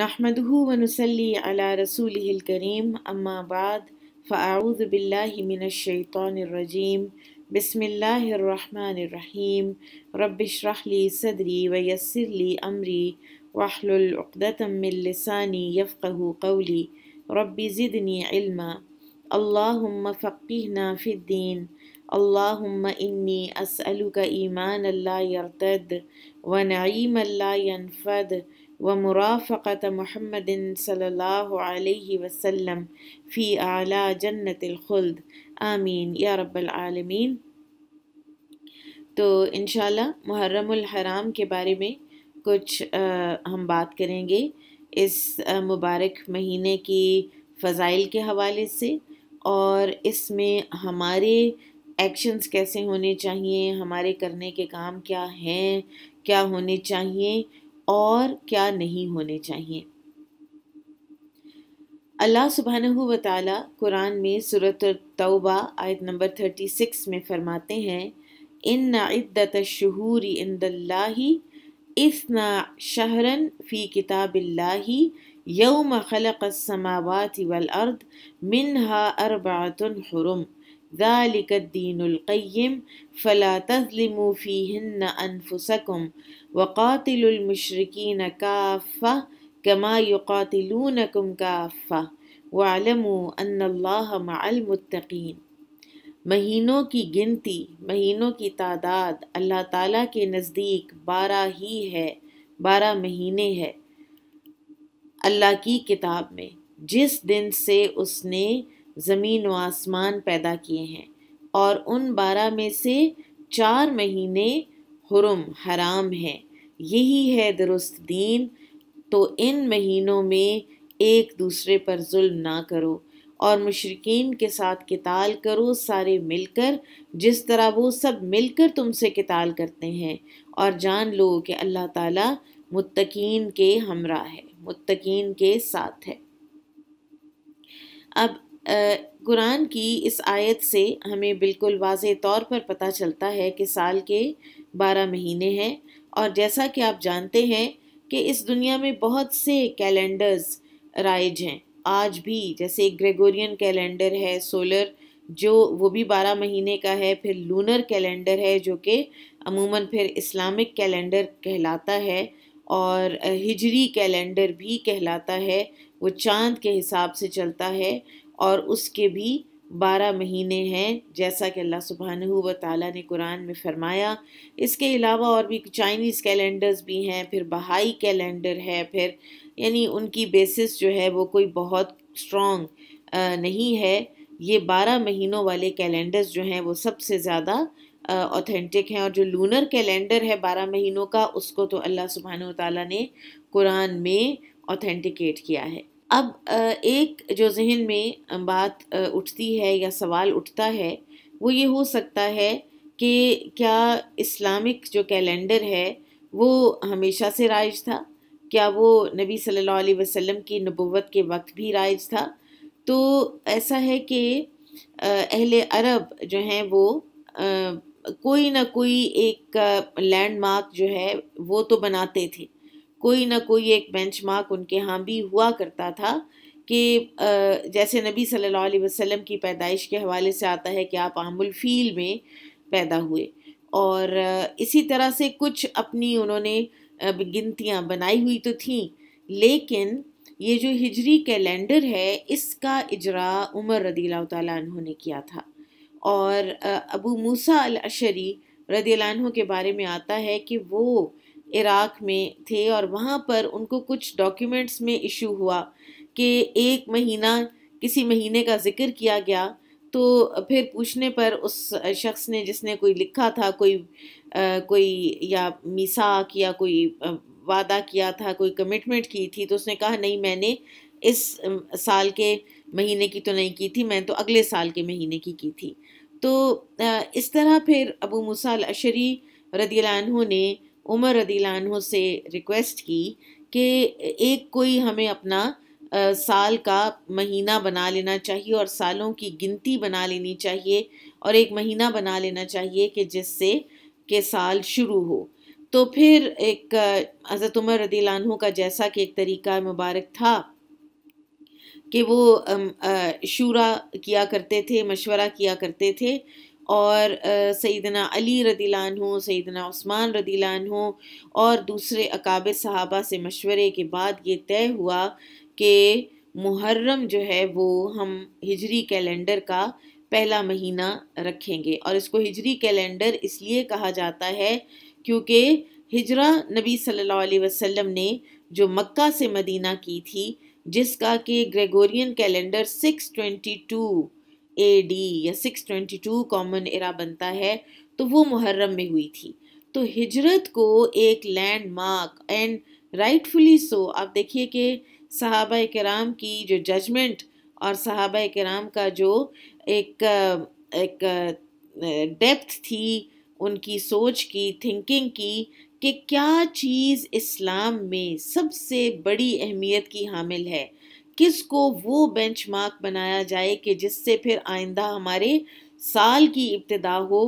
نحمده ونسلي على رسوله الكريم أما بعد فأعوذ بالله من الشيطان الرجيم بسم الله الرحمن الرحيم رب اشرح لي صدري ويسر لي أمري واحلل عقدة من لساني يفقه قولي رب زدني علما اللهم فقهنا في الدين اللهم إني أسألك إيمانا لا يرتد ونعيما لا ينفد व वमुराफ़त महमद वसल्लम फ़ी आला जन्नतलखुल्द आमीन या रब्बालमीन तो इन हराम के बारे में कुछ आ, हम बात करेंगे इस मुबारक महीने की फ़ज़ाइल के हवाले से और इसमें हमारे एक्शंस कैसे होने चाहिए हमारे करने के काम क्या हैं क्या होने चाहिए और क्या नहीं होने चाहिए अल्लाह सुबहानहु वाली कुरान में सूरत तौबा आयत नंबर 36 में फरमाते हैं इन इद्दत शहूरी इस इतना शहरन फ़ी किताबिल्लाही यौम खलक समावात वल अर्द मिनहा अरबातन हुरम ذلك الدين हिन्न अनफुसकुम वक़ातिलमशरकिन काफ़ा कमा कम काफ़ा वालमू अल्लामतकीन महीनों की गिनती महीनों की तादाद अल्लाह ताला के नज़दीक बारह ही है बारह महीने है अल्लाह की किताब में जिस दिन से उसने ज़मीन व आसमान पैदा किए हैं और उन बारह में से चार महीने हुरम हराम है यही है दुरुस्त दीन तो इन महीनों में एक दूसरे पर जुल्म ना करो और मुशरकिन के साथ किताल करो सारे मिलकर जिस तरह वो सब मिलकर तुमसे किताल करते हैं और जान लो कि अल्लाह ताला मुत्तकीन के हमरा है मुत्तकीन के साथ है अब कुरान की इस आयत से हमें बिल्कुल वाज तौर पर पता चलता है कि साल के बारह महीने हैं और जैसा कि आप जानते हैं कि इस दुनिया में बहुत से कैलेंडर्स राइज हैं आज भी जैसे ग्रेगोरियन कैलेंडर है सोलर जो वो भी बारह महीने का है फिर लूनर कैलेंडर है जो कि अमूमन फिर इस्लामिक कैलेंडर कहलाता है और हिजरी कैलेंडर भी कहलाता है वो चांद के हिसाब से चलता है और उसके भी बारह महीने हैं जैसा कि अल्लाह सुबहान व ताली ने कुरान में फ़रमाया इसके अलावा और भी चाइनीज़ कैलेंडर्स भी हैं फिर बहाई कैलेंडर है फिर यानी उनकी बेसिस जो है वो कोई बहुत स्ट्रॉन्ग नहीं है ये बारह महीनों वाले कैलेंडर्स जो हैं वो सबसे ज़्यादा ऑथेंटिक हैं और जो लूनर कैलेंडर है बारह महीनों का उसको तो अल्लाह सुबहान ताली ने कुरान में ऑथेंटिकेट किया है अब एक जो जहन में बात उठती है या सवाल उठता है वो ये हो सकता है कि क्या इस्लामिक जो कैलेंडर है वो हमेशा से राइज था क्या वो नबी सल्लल्लाहु अलैहि वसल्लम की नबूवत के वक्त भी राइज था तो ऐसा है कि अहले अरब जो हैं वो कोई ना कोई एक लैंडमार्क जो है वो तो बनाते थे कोई ना कोई एक बेंचमार्क उनके यहाँ भी हुआ करता था कि जैसे नबी सल्लल्लाहु अलैहि वसल्लम की पैदाइश के हवाले से आता है कि आप आमुल फील में पैदा हुए और इसी तरह से कुछ अपनी उन्होंने गिनतियाँ बनाई हुई तो थीं लेकिन ये जो हिजरी कैलेंडर है इसका इजरा उमर रदील तु ने किया था और अबू मूसा अलशरी अशरी रदी के बारे में आता है कि वो इराक़ में थे और वहाँ पर उनको कुछ डॉक्यूमेंट्स में इशू हुआ कि एक महीना किसी महीने का ज़िक्र किया गया तो फिर पूछने पर उस शख्स ने जिसने कोई लिखा था कोई आ, कोई या मिसाक या कोई वादा किया था कोई कमिटमेंट की थी तो उसने कहा नहीं मैंने इस साल के महीने की तो नहीं की थी मैंने तो अगले साल के महीने की की थी तो इस तरह फिर अबू मूसा अशरी रदीलानहों ने उमर रदीलानों से रिक्वेस्ट की कि एक कोई हमें अपना आ, साल का महीना बना लेना चाहिए और सालों की गिनती बना लेनी चाहिए और एक महीना बना लेना चाहिए कि जिससे के साल शुरू हो तो फिर एक हज़रत उमर रदी लानहों का जैसा कि एक तरीका मुबारक था कि वो शूरा किया करते थे मशवरा किया करते थे और सईदना अली रदीलान हो सईदना उस्मान रदीलान हो और दूसरे अकाब सहाबा से मशवरे के बाद ये तय हुआ कि मुहर्रम जो है वो हम हिजरी कैलेंडर का पहला महीना रखेंगे और इसको हिजरी कैलेंडर इसलिए कहा जाता है क्योंकि हिजरा नबी सल्लल्लाहु अलैहि वसल्लम ने जो मक्का से मदीना की थी जिसका कि ग्रेगोरियन कैलेंडर 622 ए डी या six twenty two common era बनता है तो वो मुहर्रम में हुई थी तो हिजरत को एक लैंडमार्क एंड राइटफुली सो आप देखिए कि सहाबा कराम की जो जजमेंट और सहाबा कराम का जो एक एक डेप्थ थी उनकी सोच की थिंकिंग की कि क्या चीज़ इस्लाम में सबसे बड़ी अहमियत की हामिल है किस को वो बेंच मार्क बनाया जाए कि जिससे फिर आइंदा हमारे साल की इब्तदा हो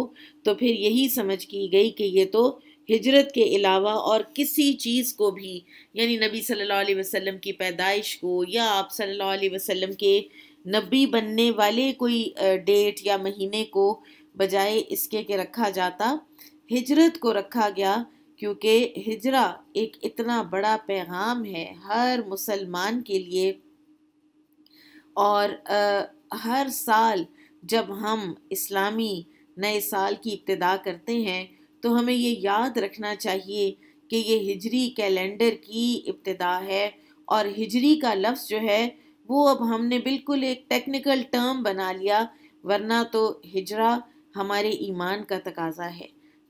तो फिर यही समझ की गई कि ये तो हिजरत के अलावा और किसी चीज़ को भी यानी नबी सल्लल्लाहु अलैहि वसल्लम की पैदाइश को या आप सल्लल्लाहु अलैहि वसल्लम के नबी बनने वाले कोई डेट या महीने को बजाय इसके के रखा जाता हिजरत को रखा गया क्योंकि हिजरा एक इतना बड़ा पैगाम है हर मुसलमान के लिए और आ, हर साल जब हम इस्लामी नए साल की इब्तदा करते हैं तो हमें ये याद रखना चाहिए कि ये हिजरी कैलेंडर की इब्तदा है और हिजरी का लफ्ज़ जो है वो अब हमने बिल्कुल एक टेक्निकल टर्म बना लिया वरना तो हिजरा हमारे ईमान का तकाजा है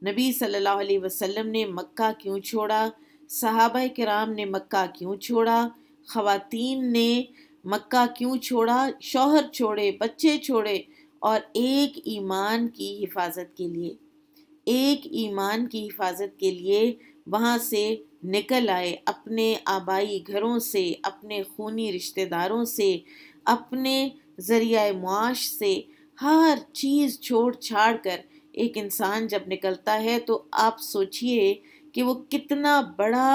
नबी सल्लल्लाहु अलैहि वसल्लम ने मक्का क्यों छोड़ा सहाबा कराम ने मक्का क्यों छोड़ा ख़वातीन ने मक्का क्यों छोड़ा शौहर छोड़े बच्चे छोड़े और एक ईमान की हिफाजत के लिए एक ईमान की हिफाजत के लिए वहाँ से निकल आए अपने आबाई घरों से अपने खूनी रिश्तेदारों से अपने ज़रिया मुआश से हर चीज़ छोड़ छाड़ कर एक इंसान जब निकलता है तो आप सोचिए कि वो कितना बड़ा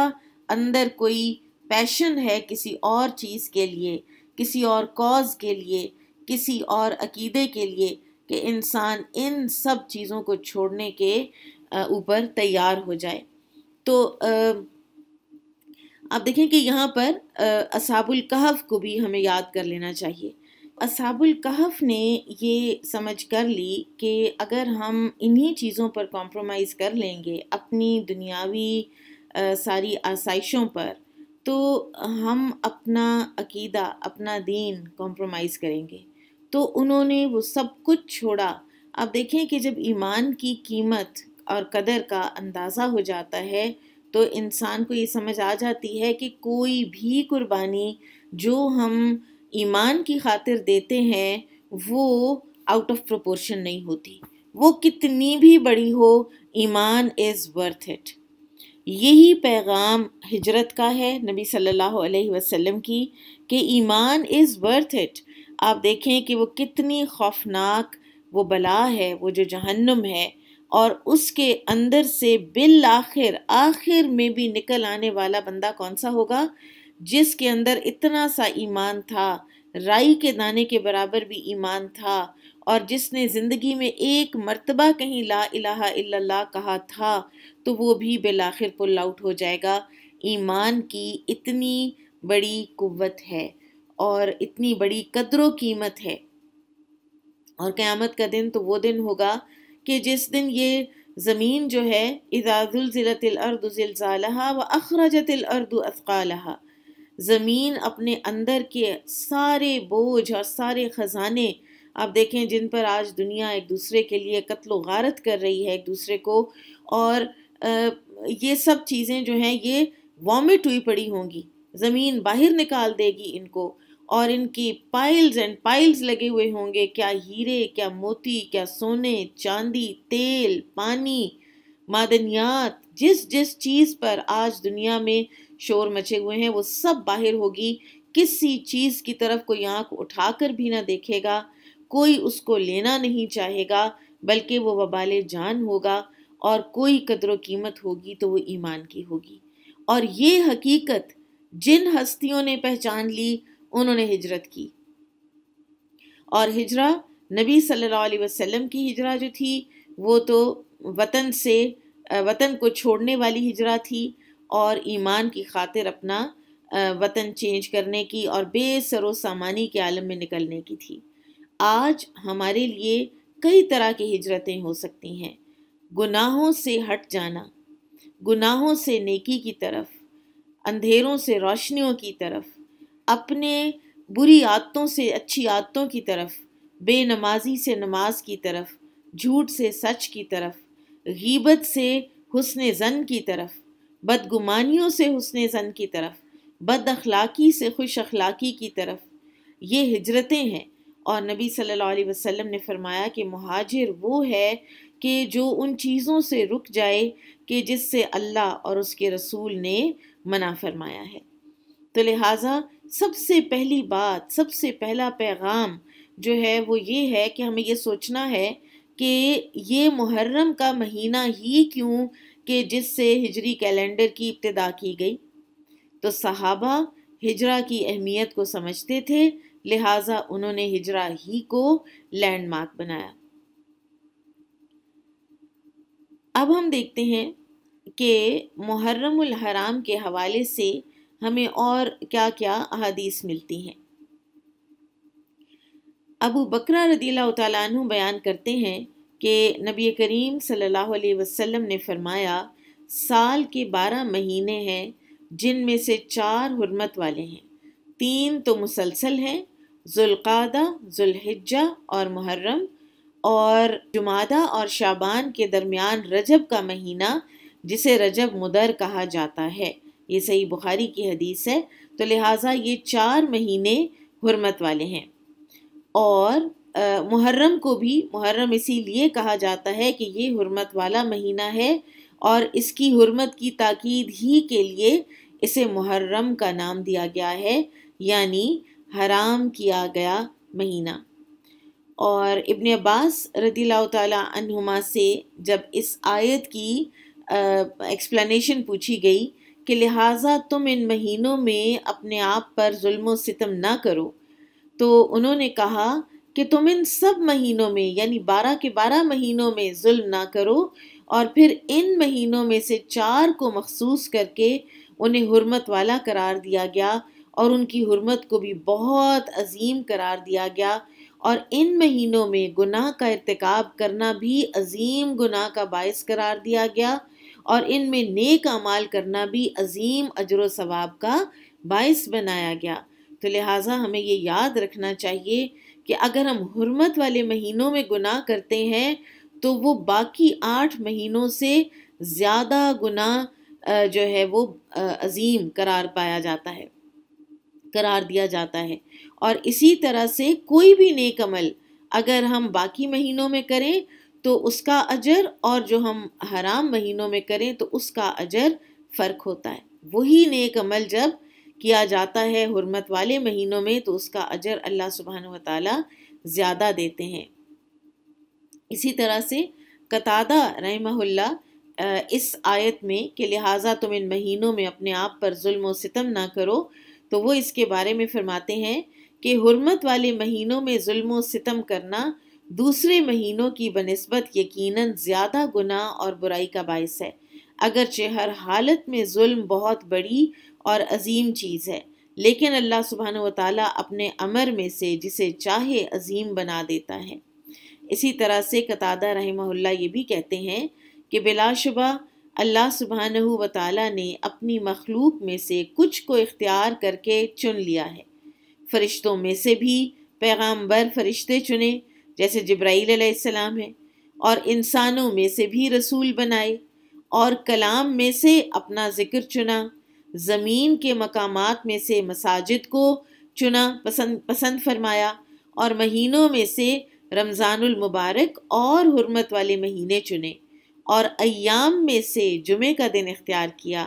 अंदर कोई पैशन है किसी और चीज़ के लिए किसी और कॉज के लिए किसी और अकीदे के लिए कि इंसान इन सब चीज़ों को छोड़ने के ऊपर तैयार हो जाए तो आप देखें कि यहाँ पर असाबुल कहफ को भी हमें याद कर लेना चाहिए असाबुल कहफ ने ये समझ कर ली कि अगर हम इन्हीं चीज़ों पर कॉम्प्रोमाइज़ कर लेंगे अपनी दुनियावी सारी आसाइशों पर तो हम अपना अकीदा अपना दीन कॉम्प्रोमाइज़ करेंगे तो उन्होंने वो सब कुछ छोड़ा आप देखें कि जब ईमान की कीमत और कदर का अंदाज़ा हो जाता है तो इंसान को ये समझ आ जाती है कि कोई भी कुर्बानी जो हम ईमान की खातिर देते हैं वो आउट ऑफ प्रोपोर्शन नहीं होती वो कितनी भी बड़ी हो ईमान इज़ वर्थ इट यही पैगाम हिजरत का है नबी सल्लल्लाहु अलैहि वसल्लम की कि ईमान इज़ वर्थ इट आप देखें कि वो कितनी खौफनाक वो बला है वो जो जहन्नुम है और उसके अंदर से बिल आखिर आखिर में भी निकल आने वाला बंदा कौन सा होगा जिसके अंदर इतना सा ईमान था राई के दाने के बराबर भी ईमान था और जिसने ज़िंदगी में एक मर्तबा कहीं ला इलाहा इल्लल्लाह कहा था तो वो भी बिलाखिर पुल आउट हो जाएगा ईमान की इतनी बड़ी कुत है और इतनी बड़ी कदर कीमत है और क़्यामत का दिन तो वो दिन होगा कि जिस दिन ये ज़मीन जो है इज़ाज़ुलज़िलतिलअर्दुज़िलज़ालहा व अखरजतिलअर्दु ज़मीन अपने अंदर के सारे बोझ और सारे ख़जाने आप देखें जिन पर आज दुनिया एक दूसरे के लिए कत्लो गारत कर रही है एक दूसरे को और ये सब चीज़ें जो हैं ये वॉमिट हुई पड़ी होंगी ज़मीन बाहर निकाल देगी इनको और इनकी पाइल्स एंड पाइल्स लगे हुए होंगे क्या हीरे क्या मोती क्या सोने चांदी तेल पानी मादनियात जिस जिस चीज़ पर आज दुनिया में शोर मचे हुए हैं वो सब बाहर होगी किसी चीज़ की तरफ को यहाँ को उठा कर भी ना देखेगा कोई उसको लेना नहीं चाहेगा बल्कि वो वबाल जान होगा और कोई कदर कीमत होगी तो वो ईमान की होगी और ये हकीकत जिन हस्तियों ने पहचान ली उन्होंने हिजरत की और हिजरा नबी सल्लल्लाहु अलैहि वसल्लम की हिजरा जो थी वो तो वतन से वतन को छोड़ने वाली हिजरा थी और ईमान की खातिर अपना वतन चेंज करने की और बेसरो सामानी के आलम में निकलने की थी आज हमारे लिए कई तरह की हिजरतें हो सकती हैं गुनाहों से हट जाना गुनाहों से नेकी की तरफ अंधेरों से रोशनियों की तरफ अपने बुरी आदतों से अच्छी आदतों की तरफ बेनमाजी से नमाज की तरफ झूठ से सच की तरफ गीबत से हुसन जन की तरफ बदगुमानियों से हुसन जन की तरफ बद अखलाक़ी से खुश अखलाक़ी की तरफ ये हिजरतें हैं और नबी सल्लल्लाहु अलैहि वसल्लम ने फरमाया कि महाजिर वो है कि जो उन चीज़ों से रुक जाए कि जिससे अल्लाह और उसके रसूल ने मना फरमाया है तो लिहाजा सबसे पहली बात सबसे पहला पैगाम जो है वो ये है कि हमें ये सोचना है कि ये मुहर्रम का महीना ही क्यों कि जिससे हिजरी कैलेंडर की इब्तदा की गई तो सहाबा हिजरा की अहमियत को समझते थे लिहाजा उन्होंने हिजरा ही को लैंडमार्क बनाया अब हम देखते हैं कि मुहर्रम हराम के हवाले से हमें और क्या क्या अहदीस मिलती हैं अबू बकरा रदीला तु बयान करते हैं कि नबी करीम सल्लल्लाहु अलैहि वसल्लम ने फरमाया साल के बारह महीने हैं जिनमें से चार हरमत वाले हैं तीन तो मुसलसल हैं जुल्क़ादा जुल्हिज्जा और मुहर्रम और जुमादा और शाबान के दरमियान रजब का महीना जिसे रजब मुदर कहा जाता है ये सही बुखारी की हदीस है तो लिहाजा ये चार महीने हरमत वाले हैं और आ, मुहर्रम को भी मुहर्रम इसीलिए कहा जाता है कि ये हरमत वाला महीना है और इसकी हरमत की ताकीद ही के लिए इसे मुहर्रम का नाम दिया गया है यानी हराम किया गया महीना और इबन अब्बास रदी तुमा से जब इस आयत की एक्सप्लेनेशन पूछी गई कि लिहाजा तुम इन महीनों में अपने आप पर म सितम ना करो तो उन्होंने कहा कि तुम इन सब महीनों में यानी बारह के बारह महीनों में जुल्म ना करो और फिर इन महीनों में से चार को मखसूस करके उन्हें हरमत वाला करार दिया गया और उनकी हरमत को भी बहुत अजीम करार दिया गया और इन महीनों में गुनाह का इरतकब करना भी अजीम गुनाह का बायस करार दिया गया और इनमें नेक अमाल करना भी अजीम अजर सवाब का बायस बनाया गया तो लिहाजा हमें ये याद रखना चाहिए कि अगर हम हरमत वाले महीनों में गुनाह करते हैं तो वो बाकी आठ महीनों से ज़्यादा गुनाह जो है वो अजीम करार पाया जाता है करार दिया जाता है और इसी तरह से कोई भी नेक अमल अगर हम बाकी महीनों में करें तो उसका अजर और जो हम हराम महीनों में करें तो उसका अजर फ़र्क होता है वही नेक अमल जब किया जाता है हरमत वाले महीनों में तो उसका अजर अल्लाह सुबहान ताला ज़्यादा देते हैं इसी तरह से कतादा रहमहुल्ला इस आयत में कि लिहाजा तुम इन महीनों में अपने आप पर जुल्म सितम ना करो तो वो इसके बारे में फरमाते हैं कि हरमत वाले महीनों में जुल्म सितम करना दूसरे महीनों की बनस्बत यकीनन ज़्यादा गुनाह और बुराई का बायस है अगरचे हर हालत में जुल्म बहुत बड़ी और अजीम चीज़ है लेकिन अल्लाह सुबहान ताली अपने अमर में से जिसे चाहे अजीम बना देता है इसी तरह से कतादा रही ये भी कहते हैं कि बिलाशुबा अल्लाह सुबहान व ताली ने अपनी मखलूक में से कुछ को इख्तियार करके चुन लिया है फ़रिश्तों में से भी पैगम्बर फ़रिश्ते चुने जैसे जब्राईलम है और इंसानों में से भी रसूल बनाए और कलाम में से अपना ज़िक्र चुना ज़मीन के मकामात में से मसाजिद को चुना पसंद पसंद फरमाया और महीनों में से रमज़ानमबारक और हरमत वाले महीने चुने और अयाम में से जुमे का दिन इख्तियार किया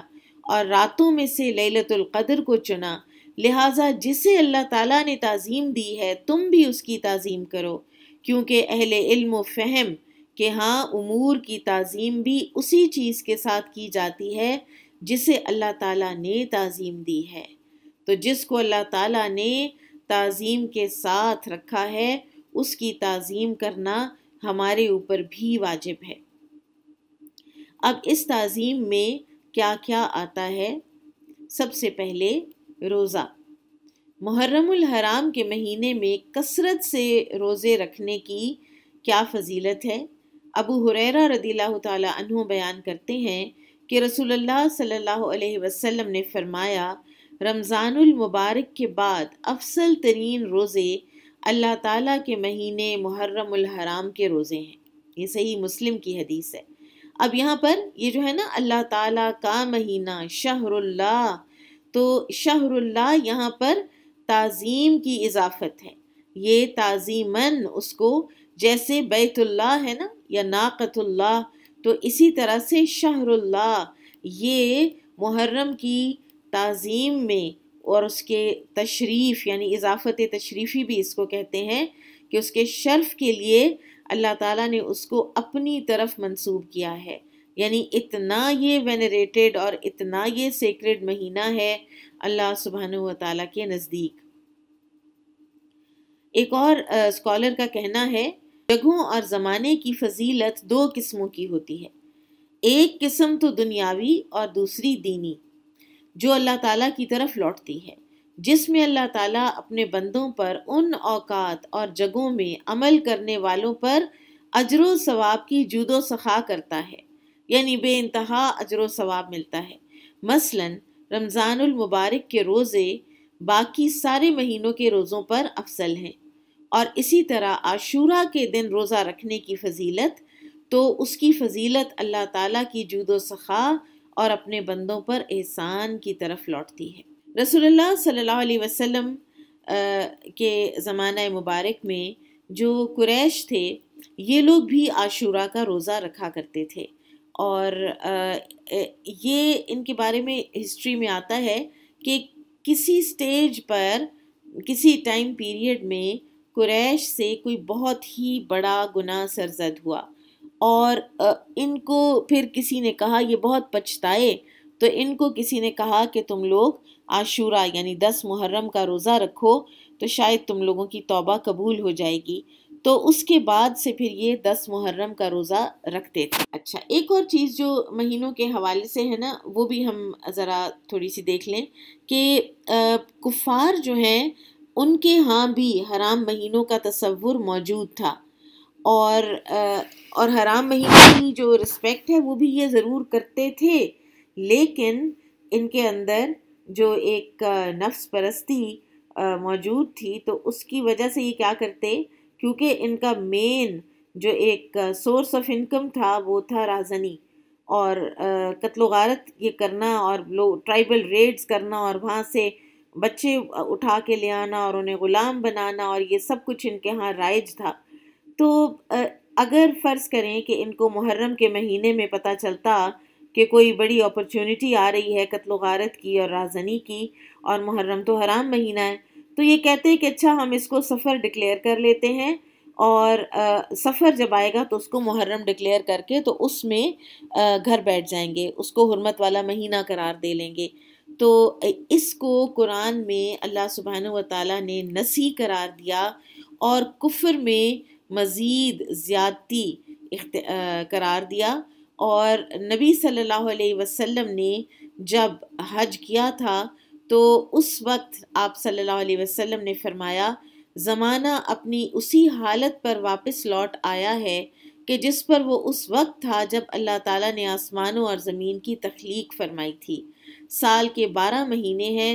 और रातों में से ललतुल कदर को चुना लिहाजा जिसे अल्लाह ताला ने तज़ीम दी है तुम भी उसकी तज़ीम करो क्योंकि अहल इल्म फ़हम के हाँ उमूर की तज़ीम भी उसी चीज़ के साथ की जाती है जिसे अल्लाह ताला ने तज़ीम दी है तो जिसको अल्लाह ताला ने तज़ीम के साथ रखा है उसकी तज़ीम करना हमारे ऊपर भी वाजिब है अब इस तज़ीम में क्या क्या आता है सबसे पहले रोज़ा मुहर्रमुल हराम के महीने में कसरत से रोज़े रखने की क्या फ़जीलत है अबू हुरैरा रदील्ला तु बयान करते हैं कि रसूलुल्लाह सल्लल्लाहु अलैहि वसल्लम ने फरमाया रमज़ानुल मुबारक के बाद अफसल तरीन रोज़े अल्लाह ताला के महीने मुहर्रमुल हराम के रोज़े हैं ये सही मुस्लिम की हदीस है अब यहाँ पर ये जो है ना अल्लाह ताला का महीना शहरुल्ला तो शहरुल्ला यहाँ पर ताज़ीम की इजाफत है ये ताज़ीमन उसको जैसे बैतुल्ला है ना या नाकतुल्ला तो इसी तरह से शहरुल्ला ये मुहर्रम की ताज़ीम में और उसके तशरीफ़ यानी इजाफत तशरीफ़ी भी इसको कहते हैं कि उसके शर्फ के लिए अल्लाह ताला ने उसको अपनी तरफ मंसूब किया है यानी इतना ये वेनरेटेड और इतना ये सेक्रेड महीना है अल्लाह सुबहान तला के नज़दीक एक और स्कॉलर का कहना है जगहों और ज़माने की फजीलत दो किस्मों की होती है एक किस्म तो दुनियावी और दूसरी दीनी जो अल्लाह ताला की तरफ लौटती है जिसमें अल्लाह ताला अपने बंदों पर उन औकात और जगहों में अमल करने वालों पर अजर सवाब की जुदो सखा करता है यानी बे इंतहा अजर सवाब मिलता है मसलन रमज़ानमबारक के रोज़े बाकी सारे महीनों के रोज़ों पर अफसल हैं और इसी तरह आशूरा के दिन रोज़ा रखने की फजीलत तो उसकी फजीलत अल्लाह ताला की जुदो सखा और अपने बंदों पर एहसान की तरफ लौटती है रसोल्ला सल्ला वसम के ज़माना मुबारक में जो कुरैश थे ये लोग भी आशूरा का रोज़ा रखा करते थे और ये इनके बारे में हिस्ट्री में आता है कि किसी स्टेज पर किसी टाइम पीरियड में कुरैश से कोई बहुत ही बड़ा गुनाह सरजद हुआ और इनको फिर किसी ने कहा ये बहुत पछताए तो इनको किसी ने कहा कि तुम लोग आशूरा यानी दस मुहर्रम का रोज़ा रखो तो शायद तुम लोगों की तौबा कबूल हो जाएगी तो उसके बाद से फिर ये दस मुहर्रम का रोज़ा रखते थे अच्छा एक और चीज़ जो महीनों के हवाले से है ना वो भी हम ज़रा थोड़ी सी देख लें कि कुफ़ार जो हैं उनके यहाँ भी हराम महीनों का तस्वुर मौजूद था और आ, और हराम महीने की जो रिस्पेक्ट है वो भी ये ज़रूर करते थे लेकिन इनके अंदर जो एक नफ्स परस्ती मौजूद थी तो उसकी वजह से ये क्या करते क्योंकि इनका मेन जो एक सोर्स ऑफ इनकम था वो था राजनी और कत्लो गारत ये करना और लो ट्राइबल रेड्स करना और वहाँ से बच्चे उठा के ले आना और उन्हें ग़ुलाम बनाना और ये सब कुछ इनके यहाँ राइज था तो अगर फ़र्ज़ करें कि इनको मुहर्रम के महीने में पता चलता कि कोई बड़ी अपॉर्चुनिटी आ रही है कत्ल गारत की और राजनी की और मुहर्रम तो हराम महीना है तो ये कहते हैं कि अच्छा हम इसको सफ़र डिक्लेयर कर लेते हैं और सफ़र जब आएगा तो उसको मुहर्रम डिक्लेयर करके तो उसमें घर बैठ जाएंगे उसको हरमत वाला महीना करार दे लेंगे तो इसको कुरान में अल्लाह सुबहान व ताली ने नसी करार दिया और कुफर में मज़ीद ज़्यादती करार दिया और नबी सल्लल्लाहु अलैहि वसल्लम ने जब हज किया था तो उस वक्त आप सल्लल्लाहु अलैहि वसल्लम ने फरमाया ज़माना अपनी उसी हालत पर वापस लौट आया है कि जिस पर वो उस वक्त था जब अल्लाह ताला ने आसमानों और ज़मीन की तख्लीक फरमाई थी साल के बारह महीने हैं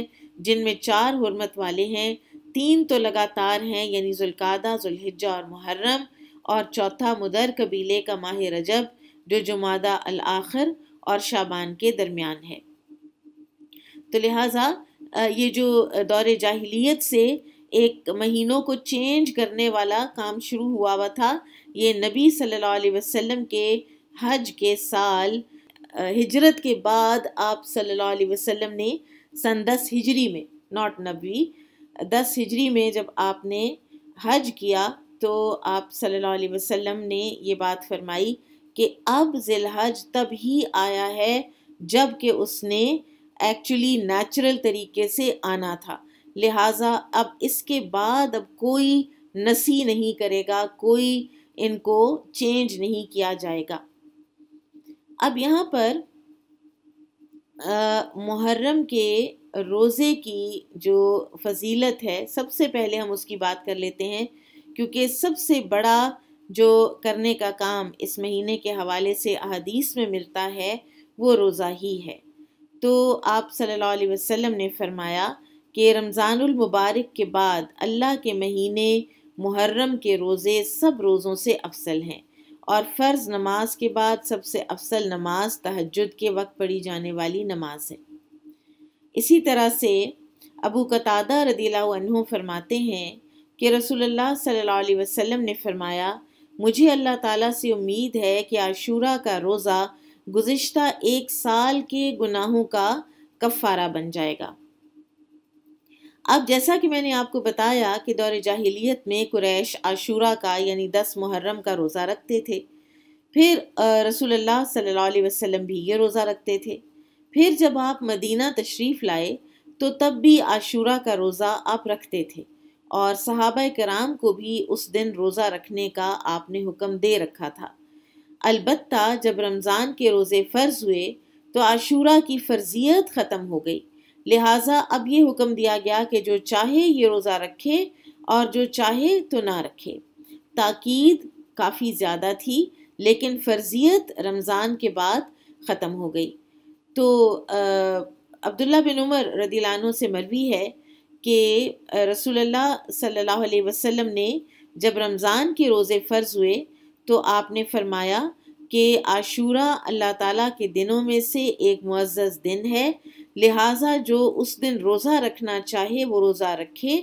जिनमें चार हरमत वाले हैं तीन तो लगातार हैं यानी जुल्कादा जुल्हिजा और मुहर्रम और चौथा मुदर कबीले का माह रजब जो जुमादा अल आखिर और शाबान के दरमियान है तो लिहाजा ये जो दौर जाहिलियत से एक महीनों को चेंज करने वाला काम शुरू हुआ हुआ था ये नबी सल्लल्लाहु अलैहि वसल्लम के हज के साल हिजरत के बाद आप सल्लल्लाहु अलैहि वसल्लम ने सन दस हिजरी में नॉट नबी दस हिजरी में जब आपने हज किया तो आप सल्लल्लाहु अलैहि वसल्लम ने ये बात फरमाई कि अब जिलहज तब ही आया है जब कि उसने एक्चुअली नेचुरल तरीके से आना था लिहाजा अब इसके बाद अब कोई नसी नहीं करेगा कोई इनको चेंज नहीं किया जाएगा अब यहाँ पर मुहर्रम के रोज़े की जो फजीलत है सबसे पहले हम उसकी बात कर लेते हैं क्योंकि सबसे बड़ा जो करने का काम इस महीने के हवाले से अदीस में मिलता है वो रोज़ा ही है तो आप सल्लल्लाहु अलैहि वसल्लम ने फरमाया कि रमज़ानुल मुबारक के बाद अल्लाह के महीने मुहर्रम के रोज़े सब रोज़ों से अफसल हैं और फ़र्ज़ नमाज के बाद सबसे अफसल नमाज तहजद के वक्त पढ़ी जाने वाली नमाज है इसी तरह से अबू कतादा रदीला फरमाते हैं कि रसूलुल्लाह सल्लल्लाहु अलैहि वसल्लम ने फरमाया मुझे अल्लाह ताला से उम्मीद है कि आशूरा का रोज़ा गुज्त एक साल के गुनाहों का कफ़ारा बन जाएगा अब जैसा कि मैंने आपको बताया कि दौर जाहिलियत में कुरैश आशूरा का यानी दस मुहर्रम का रोज़ा रखते थे फिर रसूलुल्लाह सल्लल्लाहु वसल्लम भी ये रोज़ा रखते थे फिर जब आप मदीना तशरीफ़ लाए तो तब भी आशूरा का रोज़ा आप रखते थे और सहाबा कराम को भी उस दिन रोज़ा रखने का आपने हुक्म दे रखा था अलबत् जब रमज़ान के रोज़े फ़र्ज़ हुए तो आशूरा की फ़र्जियत ख़त्म हो गई लिहाजा अब ये हुक्म दिया गया कि जो चाहे ये रोज़ा रखे और जो चाहे तो ना रखे ताकीद काफ़ी ज़्यादा थी लेकिन फ़र्जियत रमज़ान के बाद ख़त्म हो गई तो अब्दुल्ला बिन उमर रदीलानों से मरवी है कि रसोल्ला सल्लल्लाहु अलैहि ने जब रमज़ान के रोज़े फ़र्ज़ हुए तो आपने फरमाया कि आशूरा अल्लाह ताला के दिनों में से एक मुआज़ दिन है लिहाजा जो उस दिन रोज़ा रखना चाहे वो रोज़ा रखे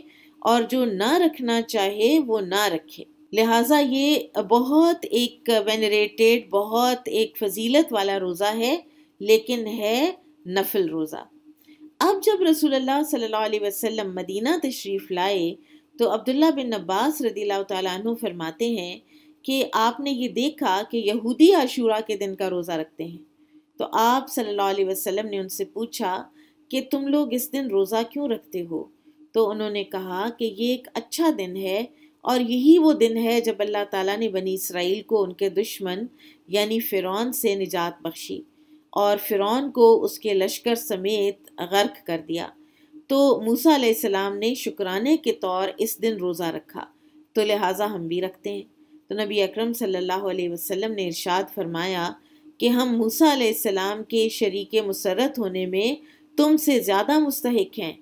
और जो ना रखना चाहे वो ना रखे लिहाजा ये बहुत एक वेनरेटेड बहुत एक फजीलत वाला रोज़ा है लेकिन है नफल रोज़ा अब जब रसूल सल्लल्लाहु अलैहि वसल्लम मदीना तशरीफ़ लाए तो अब्दुल्ला बिन अब्बास रदील तु फरमाते हैं कि आपने ये देखा कि यहूदी आशूरा के दिन का रोज़ा रखते हैं तो आप सल्लल्लाहु अलैहि वसल्लम ने उनसे पूछा कि तुम लोग इस दिन रोज़ा क्यों रखते हो तो उन्होंने कहा कि ये एक अच्छा दिन है और यही वो दिन है जब अल्लाह ताला ने बनी इसराइल को उनके दुश्मन यानी फ़िरौन से निजात बख्शी और फ़िरौन को उसके लश्कर समेत गर्क कर दिया तो मूसा सलाम ने शुक्राने के तौर इस दिन रोज़ा रखा तो लिहाजा हम भी रखते हैं तो नबी अकरम सल्लल्लाहु अलैहि वसल्लम ने इरशाद फरमाया कि हम मूसा सलाम के शरीक मसरत होने में तुम से ज़्यादा मुस्तक हैं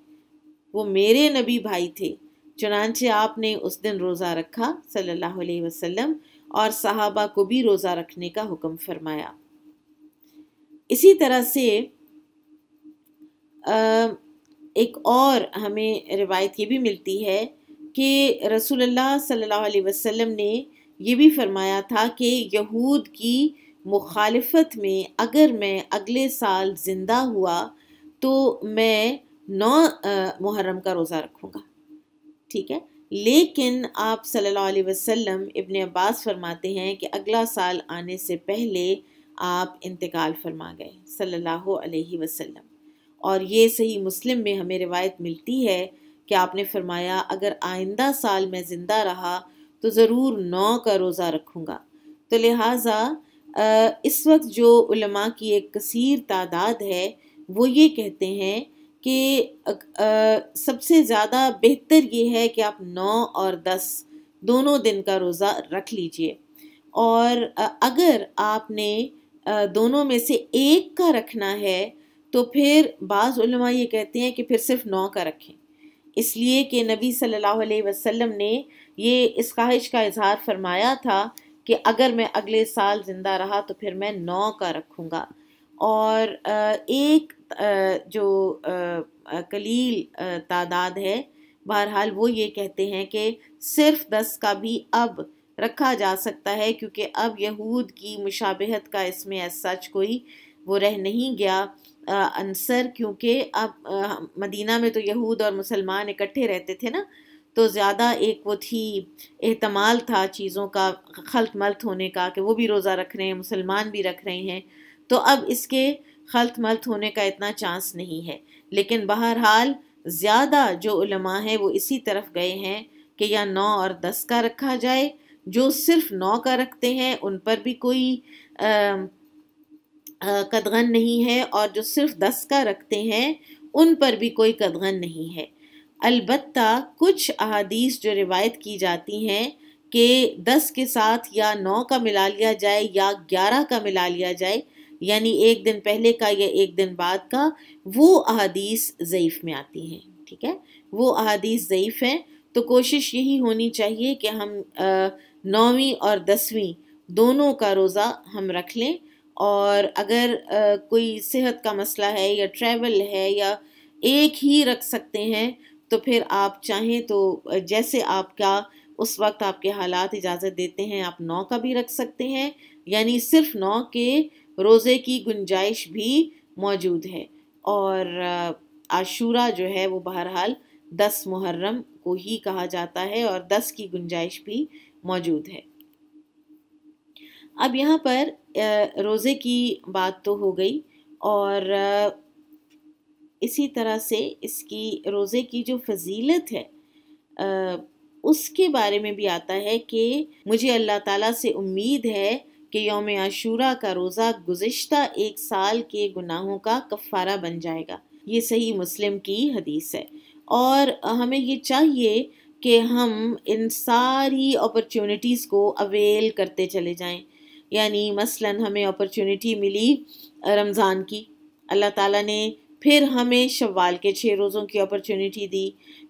वो मेरे नबी भाई थे चुनानचे आपने उस दिन रोज़ा रखा सल्लल्लाहु अलैहि वसल्लम और सहाबा को भी रोज़ा रखने का हुक्म फरमाया इसी तरह से एक और हमें रिवायत ये भी मिलती है कि रसूलुल्लाह सल्लल्लाहु अलैहि वसल्लम ने ये भी फरमाया था कि यहूद की मुखालफत में अगर मैं अगले साल ज़िंदा हुआ तो मैं नौ मुहर्रम का रोज़ा रखूँगा ठीक है लेकिन आप सल्लल्लाहु अलैहि वसल्लम इब्ने अब्बास फरमाते हैं कि अगला साल आने से पहले आप इंतकाल फरमा गए सल्लल्लाहु अलैहि वसल्लम और ये सही मुस्लिम में हमें रिवायत मिलती है कि आपने फरमाया अगर आइंदा साल मैं ज़िंदा रहा तो ज़रूर नौ का रोज़ा रखूँगा तो लिहाजा इस वक्त जो उलमा की एक कसीर तादाद है वो ये कहते हैं कि सबसे ज़्यादा बेहतर ये है कि आप नौ और दस दोनों दिन का रोज़ा रख लीजिए और अगर आपने दोनों में से एक का रखना है तो फिर बाज़ ये कहते हैं कि फिर सिर्फ नौ का रखें इसलिए कि नबी सल्लल्लाहु अलैहि वसल्लम ने ये इस ख्वाहिश का इजहार फरमाया था कि अगर मैं अगले साल ज़िंदा रहा तो फिर मैं नौ का रखूँगा और एक जो कलील तादाद है बहरहाल वो ये कहते हैं कि सिर्फ दस का भी अब रखा जा सकता है क्योंकि अब यहूद की मुशाबहत का इसमें सच कोई वो रह नहीं गया अंसर क्योंकि अब मदीना में तो यहूद और मुसलमान इकट्ठे रहते थे ना तो ज़्यादा एक वो थी एहतमाल था चीज़ों का खलत मलत होने का कि वो भी रोज़ा रख रहे हैं मुसलमान भी रख रहे हैं तो अब इसके खलत मलत होने का इतना चांस नहीं है लेकिन बहरहाल ज़्यादा जो उलमा हैं वो इसी तरफ गए हैं कि या नौ और दस का रखा जाए जो सिर्फ नौ का रखते हैं उन पर भी कोई कदगन नहीं है और जो सिर्फ दस का रखते हैं उन पर भी कोई कदगन नहीं है अलबत् कुछ अहदीस जो रिवायत की जाती हैं कि दस के साथ या नौ का मिला लिया जाए या ग्यारह का मिला लिया जाए यानी एक दिन पहले का या एक दिन बाद का वो अहदीस ज़यीफ़ में आती हैं ठीक है वो अहदीस ज़यीफ़ हैं तो कोशिश यही होनी चाहिए कि हम आ, नौवीं और दसवीं दोनों का रोज़ा हम रख लें और अगर आ, कोई सेहत का मसला है या ट्रैवल है या एक ही रख सकते हैं तो फिर आप चाहें तो जैसे आपका उस वक्त आपके हालात इजाज़त देते हैं आप नौ का भी रख सकते हैं यानी सिर्फ नौ के रोज़े की गुंजाइश भी मौजूद है और आशूरा जो है वो बहरहाल दस मुहर्रम को ही कहा जाता है और दस की गुंजाइश भी मौजूद है अब यहाँ पर रोज़े की बात तो हो गई और इसी तरह से इसकी रोज़े की जो फजीलत है उसके बारे में भी आता है कि मुझे अल्लाह ताला से उम्मीद है कि योम आशूरा का रोज़ा गुज्त एक साल के गुनाहों का कफ़ारा बन जाएगा ये सही मुस्लिम की हदीस है और हमें ये चाहिए कि हम इन सारी अपॉर्चुनिटीज़ को अवेल करते चले जाएं यानी मसलन हमें अपॉर्चुनिटी मिली रमज़ान की अल्लाह ताला ने फिर हमें शवाल के छः रोज़ों की अपॉर्चुनिटी दी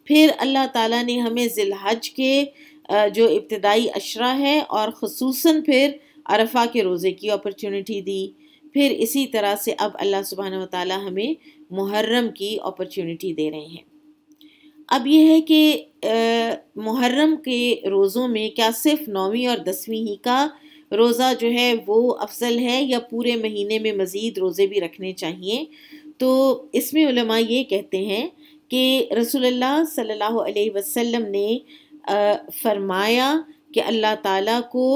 फिर अल्लाह ताला ने हमें जिलहज के जो इब्तदाई अशरा है और खसूस फिर अरफा के रोज़े की अपॉर्चुनिटी दी फिर इसी तरह से अब अल्लाह सुबहान ताली हमें मुहर्रम की अपॉर्चुनिटी दे रहे हैं अब यह है कि मुहर्रम के रोज़ों में क्या सिर्फ नौवीं और दसवीं ही का रोज़ा जो है वो अफजल है या पूरे महीने में मज़ीद रोज़े भी रखने चाहिए तो इसमें उलमा ये कहते हैं कि रसोल्ला सल्लल्लाहु अलैहि वसल्लम ने आ, फरमाया कि अल्लाह ताला को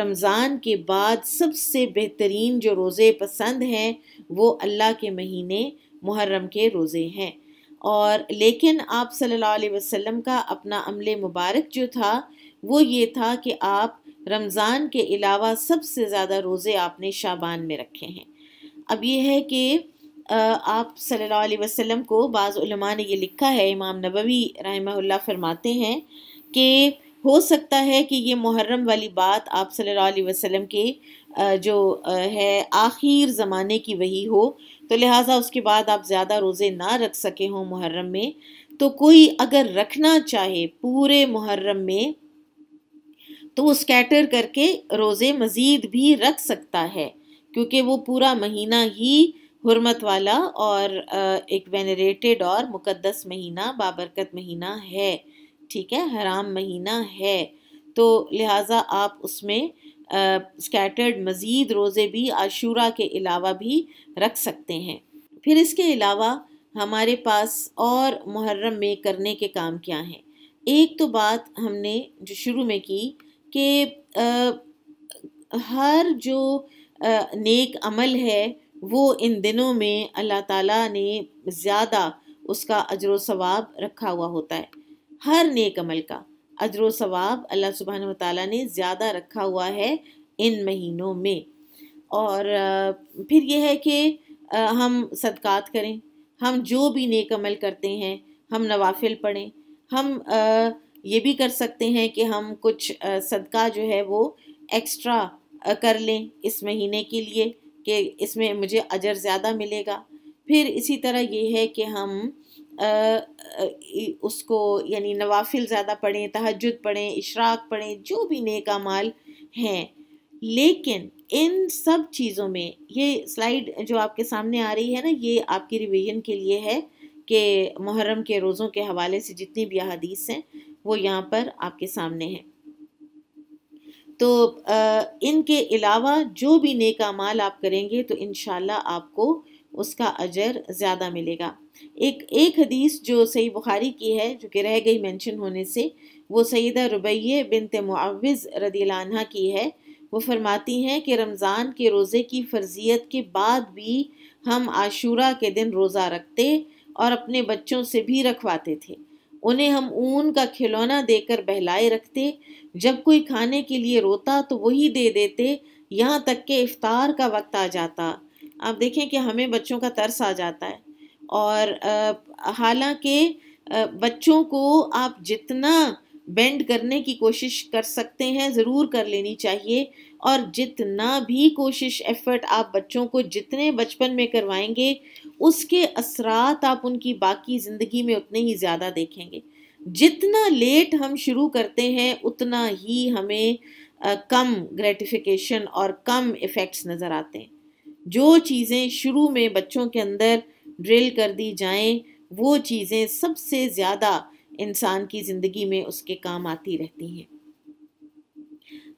रमज़ान के बाद सबसे बेहतरीन जो रोज़े पसंद हैं वो अल्लाह के महीने मुहर्रम के रोज़े हैं और लेकिन आप सल्लल्लाहु अलैहि वसल्लम का अपना अमल मुबारक जो था वो ये था कि आप रमज़ान के अलावा सबसे ज़्यादा रोज़े आपने शाबान में रखे हैं अब ये है कि आप सल्लल्लाहु अलैहि वसल्लम को बाज़ ने ये लिखा है इमाम नबवी रहमहुल्ला फरमाते हैं कि हो सकता है कि ये मुहर्रम वाली बात आप सल्लल्लाहु अलैहि वसल्लम के जो है आखिर ज़माने की वही हो तो लिहाजा उसके बाद आप ज़्यादा रोज़े ना रख सके हों मुहर्रम में तो कोई अगर रखना चाहे पूरे मुहर्रम में तो वो स्कैटर करके रोज़े मज़ीद भी रख सकता है क्योंकि वो पूरा महीना ही हरमत वाला और एक वेनरेटेड और मुकद्दस महीना बाबरकत महीना है ठीक है हराम महीना है तो लिहाजा आप उसमें स्कैटर्ड मज़ीद रोज़े भी आशूरा के अलावा भी रख सकते हैं फिर इसके अलावा हमारे पास और मुहर्रम में करने के काम क्या हैं एक तो बात हमने जो शुरू में की कि हर जो आ, नेक अमल है वो इन दिनों में अल्लाह ताला ने ज़्यादा उसका अजर सवाब रखा हुआ होता है हर नेक अमल का अजर सवाब अल्लाह सुबहान तला ने ज़्यादा रखा हुआ है इन महीनों में और फिर यह है कि हम सदक़ात करें हम जो भी नेक अमल करते हैं हम नवाफिल पढ़ें हम ये भी कर सकते हैं कि हम कुछ सदका जो है वो एक्स्ट्रा कर लें इस महीने के लिए कि इसमें मुझे अजर ज़्यादा मिलेगा फिर इसी तरह ये है कि हम उसको यानी नवाफिल ज़्यादा पढ़ें तहजद पढ़ें इशराक पढ़ें जो भी नेक अमाल हैं लेकिन इन सब चीज़ों में ये स्लाइड जो आपके सामने आ रही है ना ये आपकी रिवीजन के लिए है कि मुहर्रम के रोज़ों के हवाले से जितनी भी अदीस हैं वो यहाँ पर आपके सामने हैं तो इनके अलावा जो भी नेक अमाल आप करेंगे तो इन आपको उसका अजर ज़्यादा मिलेगा एक एक हदीस जो सही बुखारी की है जो कि रह गई मेंशन होने से वो सईदा रुबैये बिनत मुआवज़ रदीलाना की है वो फरमाती हैं कि रमज़ान के रोज़े की फ़र्जियत के बाद भी हम आशूरा के दिन रोज़ा रखते और अपने बच्चों से भी रखवाते थे उन्हें हम ऊन का खिलौना देकर बहलाए रखते जब कोई खाने के लिए रोता तो वही दे देते यहाँ तक के इफ़ार का वक्त आ जाता आप देखें कि हमें बच्चों का तरस आ जाता है और हालांकि बच्चों को आप जितना बेंड करने की कोशिश कर सकते हैं ज़रूर कर लेनी चाहिए और जितना भी कोशिश एफ़र्ट आप बच्चों को जितने बचपन में करवाएंगे उसके असरात आप उनकी बाकी ज़िंदगी में उतने ही ज़्यादा देखेंगे जितना लेट हम शुरू करते हैं उतना ही हमें आ, कम ग्रेटिफिकेशन और कम इफ़ेक्ट्स नज़र आते हैं जो चीज़ें शुरू में बच्चों के अंदर ड्रिल कर दी जाएं वो चीज़ें सबसे ज़्यादा इंसान की ज़िंदगी में उसके काम आती रहती हैं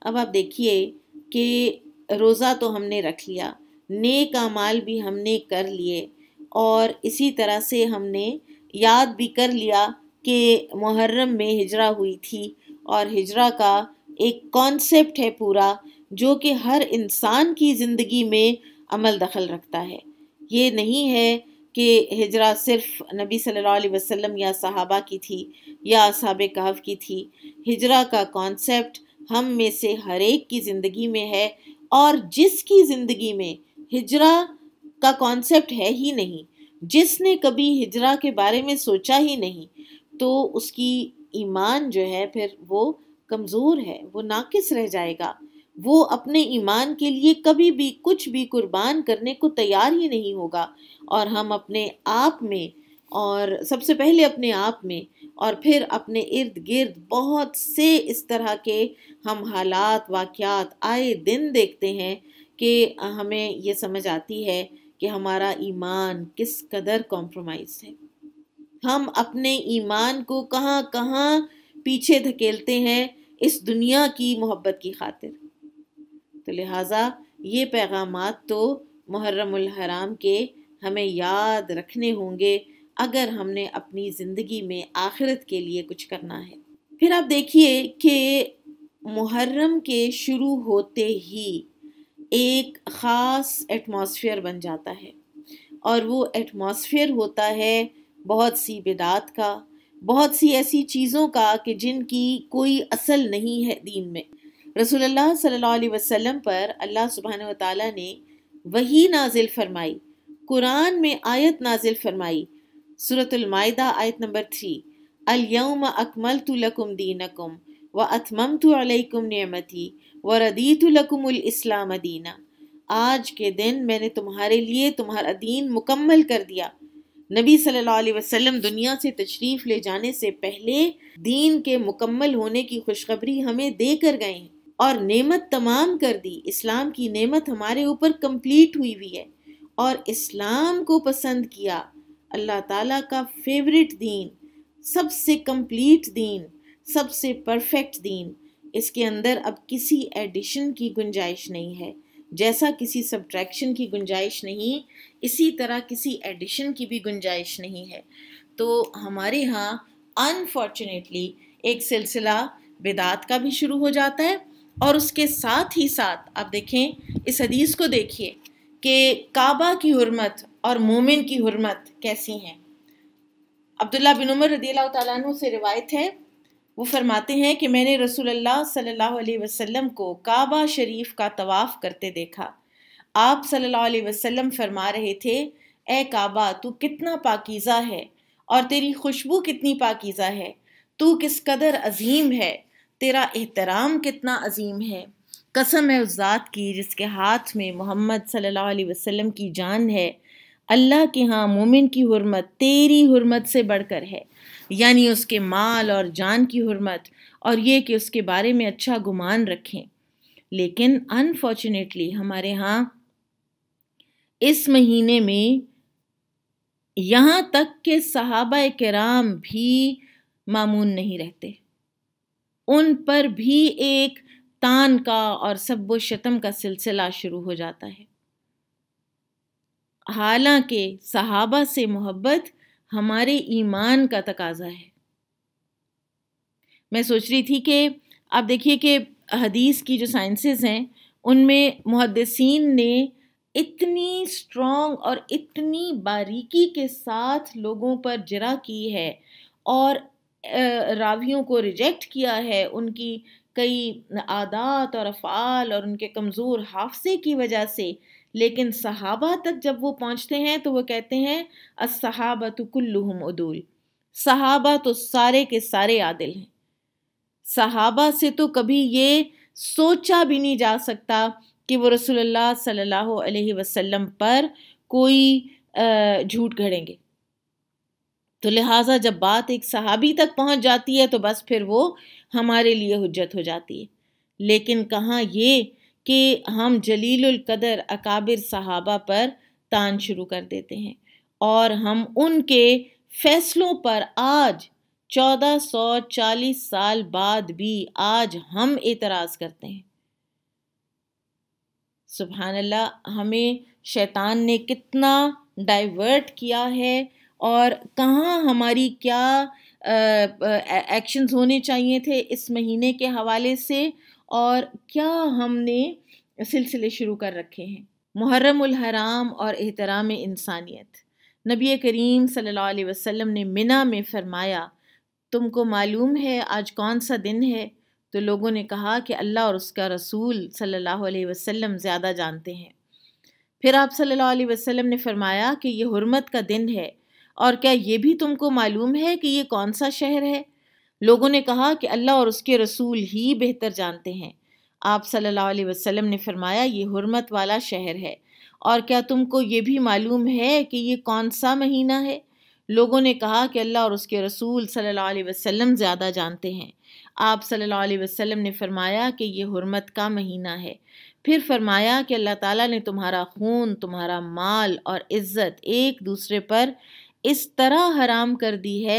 अब आप देखिए कि रोज़ा तो हमने रख लिया नेक अमाल भी हमने कर लिए और इसी तरह से हमने याद भी कर लिया कि मुहर्रम में हिजरा हुई थी और हिजरा का एक कॉन्सेप्ट है पूरा जो कि हर इंसान की ज़िंदगी में अमल दखल रखता है ये नहीं है कि हिजरा सिर्फ नबी सल्लल्लाहु अलैहि वसल्लम या सहाबा की थी या असहाब कहफ की थी हिजरा का कॉन्सेप्ट हम में से हर एक की ज़िंदगी में है और जिसकी ज़िंदगी में हिजरा का कॉन्सेप्ट है ही नहीं जिसने कभी हिजरा के बारे में सोचा ही नहीं तो उसकी ईमान जो है फिर वो कमज़ोर है वो नाकिस रह जाएगा वो अपने ईमान के लिए कभी भी कुछ भी कुर्बान करने को तैयार ही नहीं होगा और हम अपने आप में और सबसे पहले अपने आप में और फिर अपने इर्द गिर्द बहुत से इस तरह के हम हालात वाक़ात आए दिन देखते हैं कि हमें ये समझ आती है कि हमारा ईमान किस कदर कॉम्प्रोमाइज़ है हम अपने ईमान को कहाँ कहाँ पीछे धकेलते हैं इस दुनिया की मोहब्बत की खातिर तो लिहाजा ये पैगाम तो मुहर्रम के हमें याद रखने होंगे अगर हमने अपनी ज़िंदगी में आखिरत के लिए कुछ करना है फिर आप देखिए कि मुहर्रम के शुरू होते ही एक ख़ास एटमॉस्फेयर बन जाता है और वो एटमॉस्फेयर होता है बहुत सी बिदात का बहुत सी ऐसी चीज़ों का कि जिनकी कोई असल नहीं है दीन में रसूलुल्लाह सल्लल्लाहु अलैहि वसल्लम पर अल्लाह सुबहान ताला ने वही नाजिल फरमाई कुरान में आयत नाजिल फरमाई सूरतमायदा आयत नंबर थ्री अलयम अकमल तुलकुम दीनकुम व अतमम तुम नमती व रदी तुलकुमलाम दीना आज के दिन मैंने तुम्हारे लिए तुम्हारा दीन मुकम्मल कर दिया नबी सल्लल्लाहु अलैहि वसल्लम दुनिया से तशरीफ़ ले जाने से पहले दीन के मुकम्मल होने की खुशखबरी हमें देकर गए हैं और नेमत तमाम कर दी इस्लाम की नेमत हमारे ऊपर कंप्लीट हुई हुई है और इस्लाम को पसंद किया अल्लाह ताला का फेवरेट दीन सबसे कंप्लीट दीन सबसे परफेक्ट दीन इसके अंदर अब किसी एडिशन की गुंजाइश नहीं है जैसा किसी सब्ट्रैक्शन की गुंजाइश नहीं इसी तरह किसी एडिशन की भी गुंजाइश नहीं है तो हमारे यहाँ अनफॉर्चुनेटली एक सिलसिला बिदात का भी शुरू हो जाता है और उसके साथ ही साथ आप देखें इस हदीस को देखिए कि काबा की हरमत और मोमिन की हरमत कैसी हैं अब्दुल्ला बिन उमर रदी तु से रिवायत है वो फरमाते हैं कि मैंने रसूल सल्लल्लाहु अलैहि वसल्लम को काबा शरीफ का तवाफ़ करते देखा आप सल्लल्लाहु अलैहि वसल्लम फरमा रहे थे ए काबा तू कितना पाकिज़ा है और तेरी खुशबू कितनी पाकिज़ा है तू किस कदर अजीम है तेरा एहतराम कितना अजीम है कसम है उस ज़ात की जिसके हाथ में मोहम्मद सल्लल्लाहु अलैहि वसल्लम की जान है अल्लाह के यहाँ मोमिन की हरमत तेरी हरमत से बढ़कर है यानी उसके माल और जान की हरमत और ये कि उसके बारे में अच्छा गुमान रखें लेकिन अनफॉर्चुनेटली हमारे यहाँ इस महीने में यहाँ तक के सहाबा कराम भी मामून नहीं रहते उन पर भी एक तान का और सब्बो शतम का सिलसिला शुरू हो जाता है हालांकि सहाबा से मोहब्बत हमारे ईमान का तकाजा है मैं सोच रही थी कि आप देखिए कि हदीस की जो साइंसेस हैं उनमें मुहदसिन ने इतनी स्ट्रॉन्ग और इतनी बारीकी के साथ लोगों पर जरा की है और रावियों को रिजेक्ट किया है उनकी कई आदात और अफ़ाल और उनके कमज़ोर हाफसे की वजह से लेकिन सहाबा तक जब वो पहुँचते हैं तो वो कहते हैं असहाबा तो कुल्लुम उदूल सहाबा तो सारे के सारे आदिल हैं सहाबा से तो कभी ये सोचा भी नहीं जा सकता कि वो रसूलुल्लाह सल्लल्लाहु अलैहि वसल्लम पर कोई झूठ घड़ेंगे तो लिहाजा जब बात एक सहाबी तक पहुंच जाती है तो बस फिर वो हमारे लिए हजत हो जाती है लेकिन कहाँ ये कि हम जलील कदर अकाबिर सहाबा पर तान शुरू कर देते हैं और हम उनके फ़ैसलों पर आज 1440 साल बाद भी आज हम एतराज़ करते हैं सुबहानल्ला हमें शैतान ने कितना डाइवर्ट किया है और कहाँ हमारी क्या एक्शंस होने चाहिए थे इस महीने के हवाले से और क्या हमने सिलसिले शुरू कर रखे हैं मुहर्रम हराम और एहतराम इंसानियत नबी करीम सल्लल्लाहु अलैहि वसल्लम ने मिना में फ़रमाया तुमको मालूम है आज कौन सा दिन है तो लोगों ने कहा कि अल्लाह और उसका रसूल सल्लल्लाहु अलैहि वसल्लम ज़्यादा जानते हैं फिर आप सल्लल्लाहु अलैहि वसल्लम ने फ़रमाया कि यह हरमत का दिन है और क्या ये भी तुमको मालूम है कि ये कौन सा शहर है लोगों ने कहा कि अल्लाह और उसके रसूल ही बेहतर जानते हैं आप सल्लल्लाहु अलैहि वसल्लम ने फरमाया ये हुरमत वाला शहर है और क्या तुमको ये भी मालूम है कि ये कौन सा महीना है लोगों ने कहा कि अल्लाह और उसके रसूल सल्लल्लाहु अलैहि वसल्लम ज़्यादा जानते हैं आप सल्लल्लाहु अलैहि वसल्लम ने फरमाया कि ये हुरमत का महीना है फिर फरमाया कि अल्लाह ताला ने तुम्हारा खून तुम्हारा माल और इज़्ज़त एक दूसरे पर इस तरह हराम कर दी है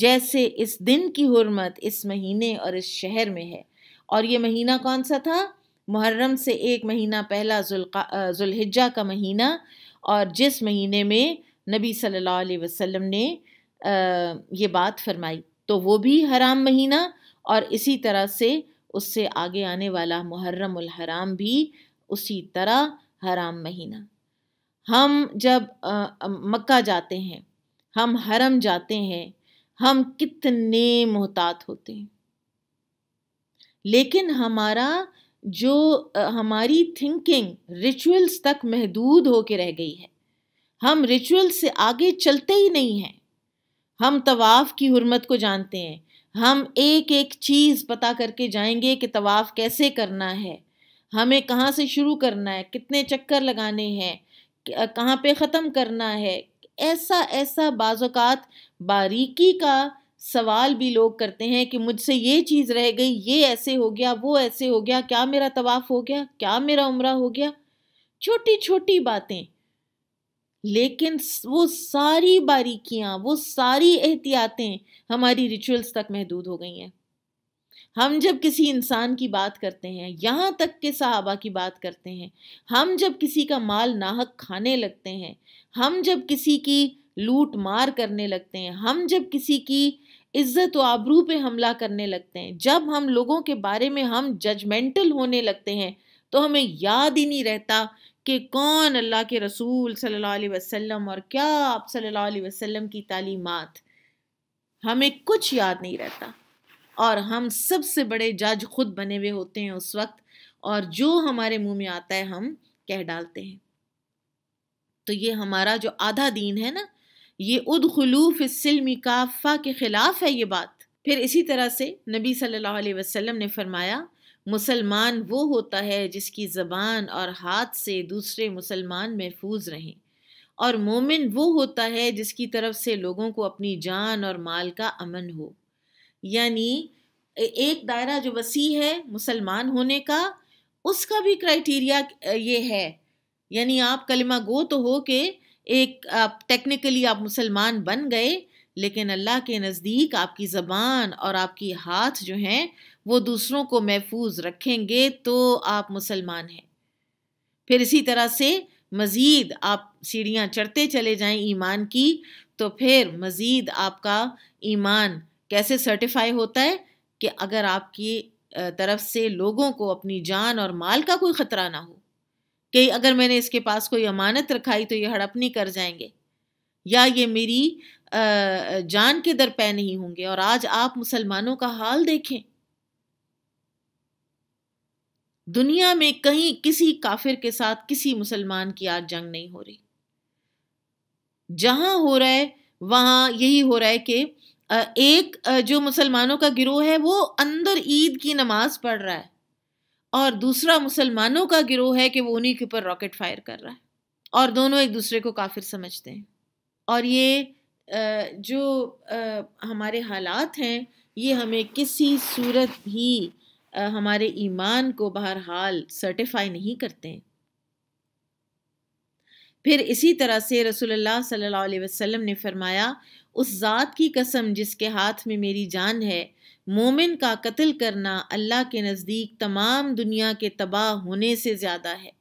जैसे इस दिन की हरमत इस महीने और इस शहर में है और ये महीना कौन सा था मुहर्रम से एक महीना पहला जुल्हिज्जा का महीना और जिस महीने में नबी सल्लल्लाहु अलैहि वसल्लम ने ये बात फरमाई तो वो भी हराम महीना और इसी तरह से उससे आगे आने वाला मुहर्रम हराम भी उसी तरह हराम महीना हम जब मक्का जाते हैं हम हरम जाते हैं हम कितने मोहतात होते हैं लेकिन हमारा जो हमारी थिंकिंग रिचुअल्स तक महदूद हो के रह गई है हम रिचुअल से आगे चलते ही नहीं हैं हम तवाफ़ की हरमत को जानते हैं हम एक एक चीज़ पता करके जाएंगे कि तवाफ़ कैसे करना है हमें कहाँ से शुरू करना है कितने चक्कर लगाने हैं कहाँ पे ख़त्म करना है ऐसा ऐसा बाज़ात बारीकी का सवाल भी लोग करते हैं कि मुझसे ये चीज़ रह गई ये ऐसे हो गया वो ऐसे हो गया क्या मेरा तवाफ़ हो गया क्या मेरा उम्र हो गया छोटी छोटी बातें लेकिन वो सारी बारीकियाँ वो सारी एहतियातें हमारी रिचुअल्स तक महदूद हो गई हैं हम जब किसी इंसान की बात करते हैं यहाँ तक के सहाबा की बात करते हैं हम जब किसी का माल नाहक खाने लगते हैं हम जब किसी की लूट मार करने लगते हैं हम जब किसी की इज्जत व आबरू पे हमला करने लगते हैं जब हम लोगों के बारे में हम जजमेंटल होने लगते हैं तो हमें याद ही नहीं रहता कि कौन अल्लाह के रसूल सल्लल्लाहु अलैहि वसल्लम और क्या आप सल्लल्लाहु अलैहि वसल्लम की तालीमात हमें कुछ याद नहीं रहता और हम सबसे बड़े जज खुद बने हुए होते हैं उस वक्त और जो हमारे मुंह में आता है हम कह डालते हैं तो ये हमारा जो आधा दीन है ना ये उद खलूफ सिल्मी काफ़ा के ख़िलाफ़ है ये बात फिर इसी तरह से नबी सल्लल्लाहु अलैहि वसल्लम ने फरमाया मुसलमान वो होता है जिसकी ज़बान और हाथ से दूसरे मुसलमान महफूज रहें और मोमिन वो होता है जिसकी तरफ से लोगों को अपनी जान और माल का अमन हो यानी एक दायरा जो वसी है मुसलमान होने का उसका भी क्राइटेरिया ये है यानी आप कलमा गो तो हो के एक आप टेक्निकली आप मुसलमान बन गए लेकिन अल्लाह के नज़दीक आपकी ज़बान और आपकी हाथ जो हैं वो दूसरों को महफूज रखेंगे तो आप मुसलमान हैं फिर इसी तरह से मज़ीद आप सीढ़ियाँ चढ़ते चले जाएं ईमान की तो फिर मज़ीद आपका ईमान कैसे सर्टिफाई होता है कि अगर आपकी तरफ से लोगों को अपनी जान और माल का कोई ख़तरा ना हो कि अगर मैंने इसके पास कोई अमानत रखाई तो ये हड़प नहीं कर जाएंगे या ये मेरी जान के दर पै नहीं होंगे और आज आप मुसलमानों का हाल देखें दुनिया में कहीं किसी काफिर के साथ किसी मुसलमान की आज जंग नहीं हो रही जहां हो रहा है वहां यही हो रहा है कि एक जो मुसलमानों का गिरोह है वो अंदर ईद की नमाज पढ़ रहा है और दूसरा मुसलमानों का गिरोह है कि वो उन्हीं के ऊपर रॉकेट फायर कर रहा है और दोनों एक दूसरे को काफिर समझते हैं और ये जो हमारे हालात हैं ये हमें किसी सूरत भी हमारे ईमान को बहरहाल सर्टिफाई नहीं करते हैं फिर इसी तरह से रसूलुल्लाह सल्लल्लाहु अलैहि वसल्लम ने फरमाया उस ज़ात की कसम जिसके हाथ में मेरी जान है मोमिन का कत्ल करना अल्लाह के नज़दीक तमाम दुनिया के तबाह होने से ज़्यादा है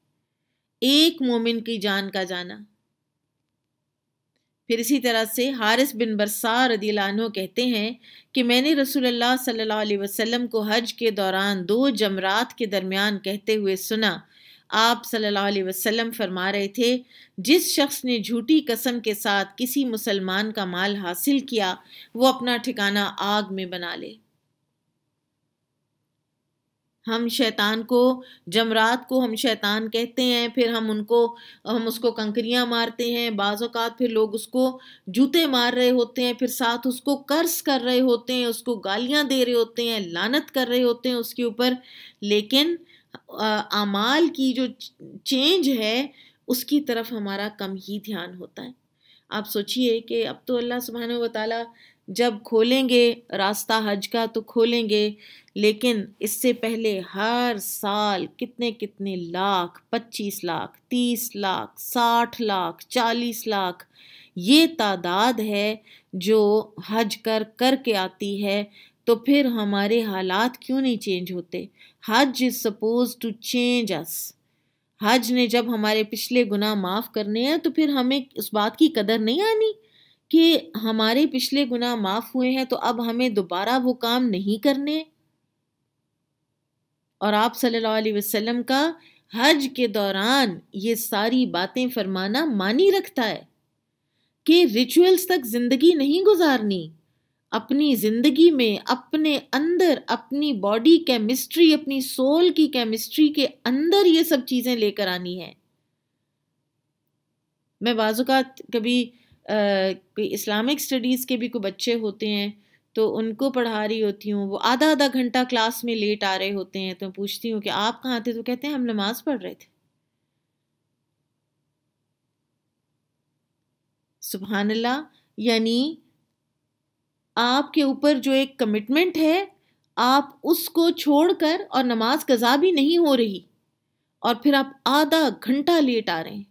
एक मोमिन की जान का जाना फिर इसी तरह से हारिस बिन बरसार रदीलानो कहते हैं कि मैंने रसूलुल्लाह सल्लल्लाहु अलैहि वसल्लम को हज के दौरान दो जमरात के दरमियान कहते हुए सुना आप सल्लल्लाहु अलैहि वसल्लम फरमा रहे थे जिस शख्स ने झूठी कसम के साथ किसी मुसलमान का माल हासिल किया वो अपना ठिकाना आग में बना ले हम शैतान को जमरात को हम शैतान कहते हैं फिर हम उनको हम उसको कंकरियाँ मारते हैं बाज़ात फिर लोग उसको जूते मार रहे होते हैं फिर साथ उसको कर्ज कर रहे होते हैं उसको गालियाँ दे रहे होते हैं लानत कर रहे होते हैं उसके ऊपर लेकिन अमाल की जो चेंज है उसकी तरफ हमारा कम ही ध्यान होता है आप सोचिए कि अब तो अल्लाह सुबहान वाली जब खोलेंगे रास्ता हज का तो खोलेंगे लेकिन इससे पहले हर साल कितने कितने लाख पच्चीस लाख तीस लाख साठ लाख चालीस लाख ये तादाद है जो हज कर कर के आती है तो फिर हमारे हालात क्यों नहीं चेंज होते हज is suppose to change us हज ने जब हमारे पिछले गुनाह माफ़ करने हैं तो फिर हमें उस बात की कदर नहीं आनी कि हमारे पिछले गुनाह माफ़ हुए हैं तो अब हमें दोबारा वो काम नहीं करने और आप सल्लल्लाहु अलैहि वसल्लम का हज के दौरान ये सारी बातें फरमाना मानी रखता है कि रिचुअल्स तक ज़िंदगी नहीं गुजारनी अपनी ज़िंदगी में अपने अंदर अपनी बॉडी केमिस्ट्री अपनी सोल की केमिस्ट्री के अंदर ये सब चीज़ें लेकर आनी है मैं बाजुकात कभी कोई इस्लामिक स्टडीज़ के भी कोई बच्चे होते हैं तो उनको पढ़ा रही होती हूँ वो आधा आधा घंटा क्लास में लेट आ रहे होते हैं तो पूछती हूँ कि आप कहाँ थे तो कहते हैं हम नमाज़ पढ़ रहे थे सुबहानल्ला यानी आपके ऊपर जो एक कमिटमेंट है आप उसको छोड़कर और नमाज कज़ा भी नहीं हो रही और फिर आप आधा घंटा लेट आ रहे हैं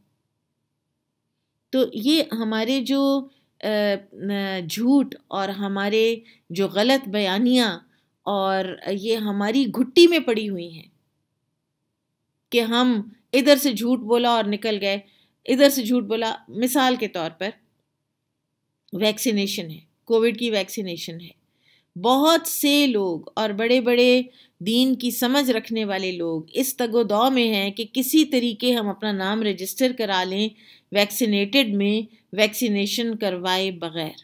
तो ये हमारे जो झूठ और हमारे जो गलत बयानियाँ और ये हमारी घुट्टी में पड़ी हुई हैं कि हम इधर से झूठ बोला और निकल गए इधर से झूठ बोला मिसाल के तौर पर वैक्सीनेशन है कोविड की वैक्सीनेशन है बहुत से लोग और बड़े बड़े दीन की समझ रखने वाले लोग इस तगोदौ में हैं कि किसी तरीके हम अपना नाम रजिस्टर करा लें वैक्सीनेटेड में वैक्सीनेशन करवाए बगैर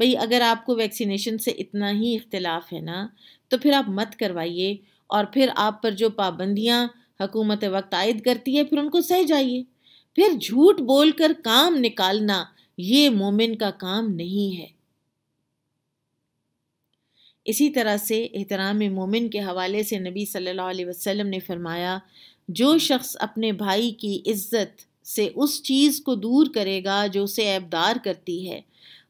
भाई अगर आपको वैक्सीनेशन से इतना ही इख्तलाफ है ना तो फिर आप मत करवाइए और फिर आप पर जो पाबंदियाँ हकूमत वक्त आयद करती है फिर उनको सह जाइए फिर झूठ बोल कर काम निकालना ये मोमिन का काम नहीं है इसी तरह से एहतराम मोमिन के हवाले से नबी सल्लल्लाहु अलैहि वसल्लम ने फरमाया जो शख्स अपने भाई की इज्जत से उस चीज़ को दूर करेगा जो उसे ऐबदार करती है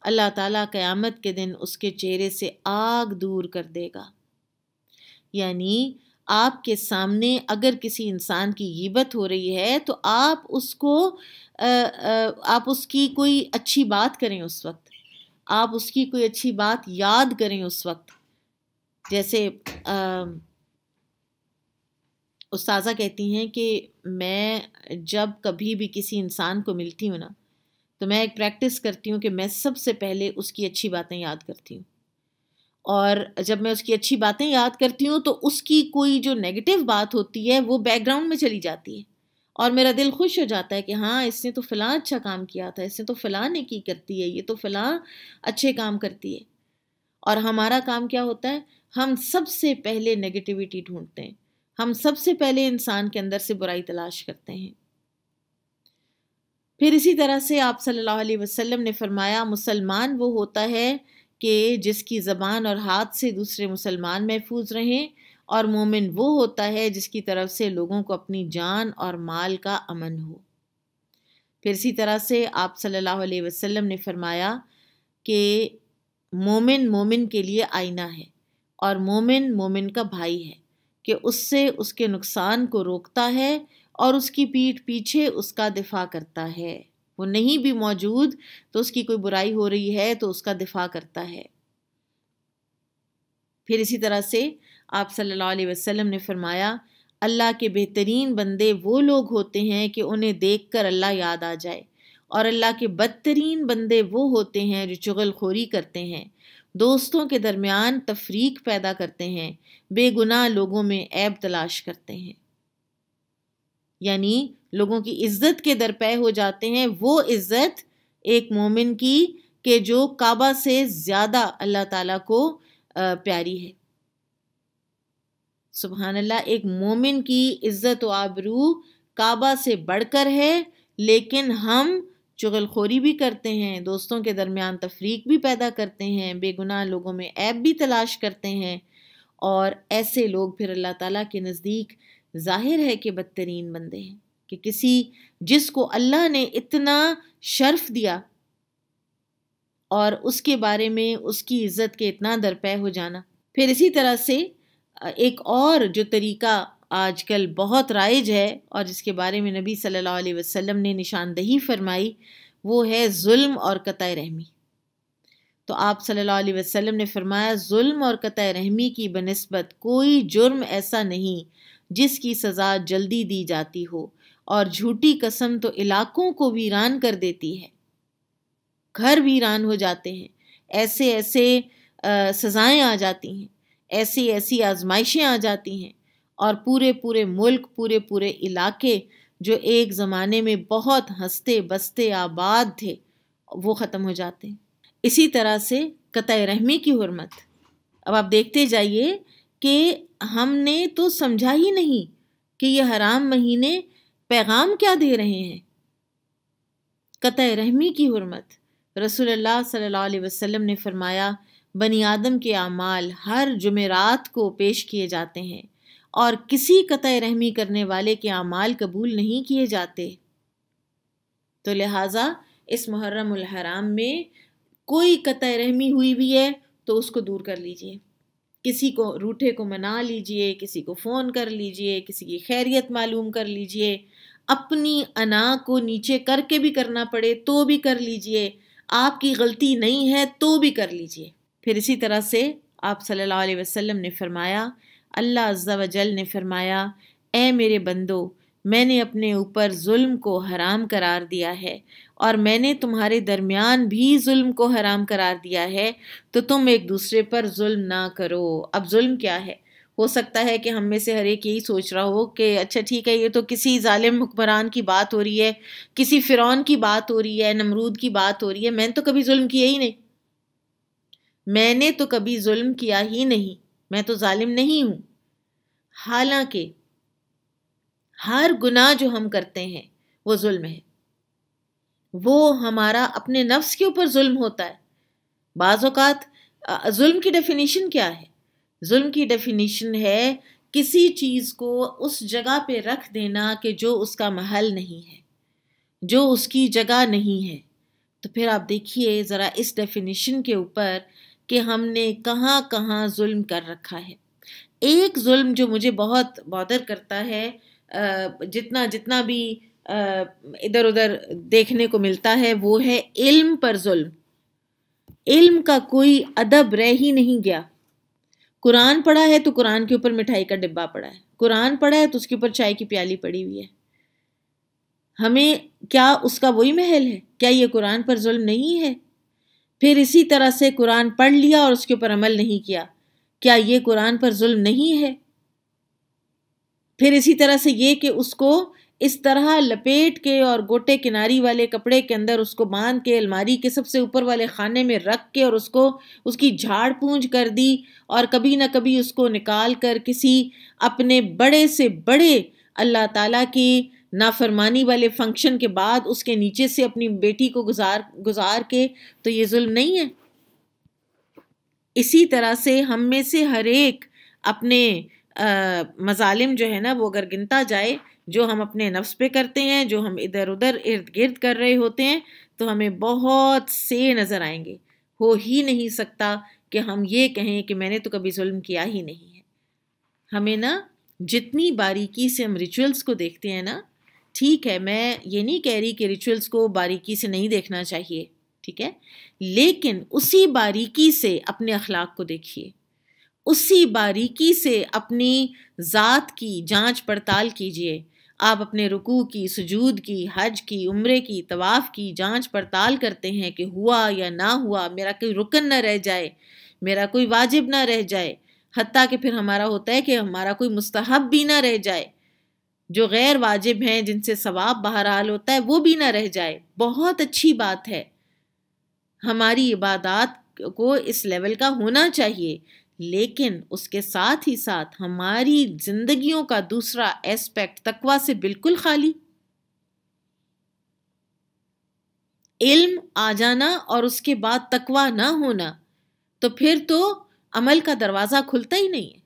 अल्लाह ताला क़यामत के दिन उसके चेहरे से आग दूर कर देगा यानी आपके सामने अगर किसी इंसान की गिबत हो रही है तो आप उसको आ, आ, आप उसकी कोई अच्छी बात करें उस वक्त आप उसकी कोई अच्छी बात याद करें उस वक्त जैसे उस्ताजा कहती हैं कि मैं जब कभी भी किसी इंसान को मिलती हूँ ना तो मैं एक प्रैक्टिस करती हूँ कि मैं सबसे पहले उसकी अच्छी बातें याद करती हूँ और जब मैं उसकी अच्छी बातें याद करती हूँ तो उसकी कोई जो नेगेटिव बात होती है वो बैकग्राउंड में चली जाती है और मेरा दिल खुश हो जाता है कि हाँ इसने तो फ़िलहाल अच्छा काम किया था इसने तो फ़लाँ की करती है ये तो फ़िलहाल अच्छे काम करती है और हमारा काम क्या होता है हम सबसे पहले नेगेटिविटी ढूंढते हैं हम सबसे पहले इंसान के अंदर से बुराई तलाश करते हैं फिर इसी तरह से आप सल्लल्लाहु अलैहि वसल्लम ने फरमाया मुसलमान वो होता है कि जिसकी ज़बान और हाथ से दूसरे मुसलमान महफूज रहें और मोमिन वो होता है जिसकी तरफ से लोगों को अपनी जान और माल का अमन हो फिर इसी तरह से आप सल्लल्लाहु अलैहि वसल्लम ने फरमाया कि मोमिन मोमिन के लिए आईना है और मोमिन मोमिन का भाई है कि उससे उसके नुकसान को रोकता है और उसकी पीठ पीछे उसका दिफा करता है वो नहीं भी मौजूद तो उसकी कोई बुराई हो रही है तो उसका दिफा करता है फिर इसी तरह से आप सल्लल्लाहु अलैहि वसल्लम ने फरमाया अल्लाह के बेहतरीन बंदे वो लोग होते हैं कि उन्हें देख कर अल्लाह याद आ जाए और अल्लाह के बदतरीन बंदे वो होते हैं जो चुगलखोरी करते हैं दोस्तों के दरमियान तफरीक पैदा करते हैं बेगुनाह लोगों में ऐब तलाश करते हैं यानी लोगों की इज्जत के दरपे हो जाते हैं वो इज्जत एक मोमिन की के जो काबा से ज़्यादा अल्लाह ताला को प्यारी है सुबहान अल्लाह एक मोमिन की इज्जत व आबरू काबा से बढ़कर है लेकिन हम चुगलखोरी भी करते हैं दोस्तों के दरमियान तफरीक भी पैदा करते हैं बेगुनाह लोगों में ऐप भी तलाश करते हैं और ऐसे लोग फिर अल्लाह ताला के नज़दीक जाहिर है कि बदतरीन बंदे हैं कि किसी जिसको अल्लाह ने इतना शर्फ दिया और उसके बारे में उसकी इज़्ज़त के इतना दरपय हो जाना फिर इसी तरह से एक और जो तरीका आजकल बहुत राइज है और जिसके बारे में नबी सल्लल्लाहु अलैहि वसल्लम ने निशानदही फरमाई वो है जुल्म और कत रहमी तो आप सल्लल्लाहु अलैहि वसल्लम ने फरमाया जुल्म और कत रहमी की बनस्बत कोई जुर्म ऐसा नहीं जिसकी सज़ा जल्दी दी जाती हो और झूठी कसम तो इलाकों को वीरान कर देती है घर वीरान हो जाते हैं ऐसे ऐसे सजाएं आ जाती हैं ऐसी ऐसी आजमाइशें आ जाती हैं और पूरे पूरे मुल्क पूरे पूरे इलाके जो एक ज़माने में बहुत हंसते बसते आबाद थे वो ख़त्म हो जाते हैं इसी तरह से कत रहमी की हरमत अब आप देखते जाइए कि हमने तो समझा ही नहीं कि ये हराम महीने पैगाम क्या दे रहे हैं कत रहमी की हरमत रसोल्ला सल्ला वसम ने फरमाया बनी आदम के अमाल हर जुमेरात को पेश किए जाते हैं और किसी कत रहमी करने वाले के अमाल कबूल नहीं किए जाते तो लिहाजा इस मुहर्रम हराम में कोई कत रहमी हुई भी है तो उसको दूर कर लीजिए किसी को रूठे को मना लीजिए किसी को फ़ोन कर लीजिए किसी की खैरियत मालूम कर लीजिए अपनी अना को नीचे करके भी करना पड़े तो भी कर लीजिए आपकी गलती नहीं है तो भी कर लीजिए फिर इसी तरह से आप सल्लल्लाहु अलैहि वसल्लम ने फरमाया अल्लाह अज्जा ने फरमाया ए मेरे बंदो मैंने अपने ऊपर जुल्म को हराम करार दिया है और मैंने तुम्हारे दरमियान भी जुल्म को हराम करार दिया है तो तुम एक दूसरे पर जुल्म ना करो अब जुल्म क्या है हो सकता है कि हम में से हर एक यही सोच रहा हो कि अच्छा ठीक है ये तो किसी ालिम हुक्मरान की बात हो रही है किसी फ़िरौन की बात हो रही है नमरूद की बात हो रही है मैंने तो कभी जुल्म किया ही नहीं मैंने तो कभी जुल्म किया ही नहीं मैं तो ालिम नहीं हूँ हालांकि हर गुनाह जो हम करते हैं वो जुल्म है वो हमारा अपने नफ्स के ऊपर जुल्म होता है बाज़ात जुल्म की डेफिनेशन क्या है जुल्म की डेफिनेशन है किसी चीज़ को उस जगह पे रख देना कि जो उसका महल नहीं है जो उसकी जगह नहीं है तो फिर आप देखिए ज़रा इस डेफिनेशन के ऊपर कि हमने कहाँ कहाँ जुल्म कर रखा है एक जुल्म जो मुझे बहुत बॉदर करता है जितना जितना भी इधर उधर देखने को मिलता है वो है इल्म पर जुल्म इल्म का कोई अदब रह ही नहीं गया कुरान पढ़ा है तो कुरान के ऊपर मिठाई का डिब्बा पड़ा है कुरान पढ़ा है तो उसके ऊपर चाय की प्याली पड़ी हुई है हमें क्या उसका वही महल है क्या ये कुरान पर जुल्म नहीं है फिर इसी तरह से कुरान पढ़ लिया और उसके ऊपर अमल नहीं किया क्या ये कुरान पर जुल्म नहीं है फिर इसी तरह से ये कि उसको इस तरह लपेट के और गोटे किनारी वाले कपड़े के अंदर उसको बांध के अलमारी के सबसे ऊपर वाले खाने में रख के और उसको उसकी झाड़ पूंज कर दी और कभी ना कभी उसको निकाल कर किसी अपने बड़े से बड़े अल्लाह ताला की नाफरमानी वाले फंक्शन के बाद उसके नीचे से अपनी बेटी को गुजार गुजार के तो ये जुल्म नहीं है इसी तरह से हम में से हर एक अपने मजालिम जो है ना वो अगर गिनता जाए जो हम अपने नफ्स पे करते हैं जो हम इधर उधर इर्द गिर्द कर रहे होते हैं तो हमें बहुत से नज़र आएंगे हो ही नहीं सकता कि हम ये कहें कि मैंने तो कभी जुल्म किया ही नहीं है हमें ना जितनी बारीकी से हम रिचुअल्स को देखते हैं ना ठीक है मैं ये नहीं कह रही कि रिचुअल्स को बारीकी से नहीं देखना चाहिए ठीक है लेकिन उसी बारीकी से अपने अखलाक को देखिए उसी बारीकी से अपनी ज़ात की जांच पड़ताल कीजिए आप अपने रुकू की सुजूद की हज की उम्र की तवाफ़ की जांच पड़ताल करते हैं कि हुआ या ना हुआ मेरा कोई रुकन ना रह जाए मेरा कोई वाजिब ना रह जाए हती कि फिर हमारा होता है कि हमारा कोई मुस्तहब भी ना रह जाए जो गैर वाजिब हैं जिनसे सवाब बहरहाल होता है वो भी ना रह जाए बहुत अच्छी बात है हमारी इबादत को इस लेवल का होना चाहिए लेकिन उसके साथ ही साथ हमारी जिंदगियों का दूसरा एस्पेक्ट तकवा से बिल्कुल खाली इल्म आ जाना और उसके बाद तकवा ना होना तो फिर तो अमल का दरवाज़ा खुलता ही नहीं है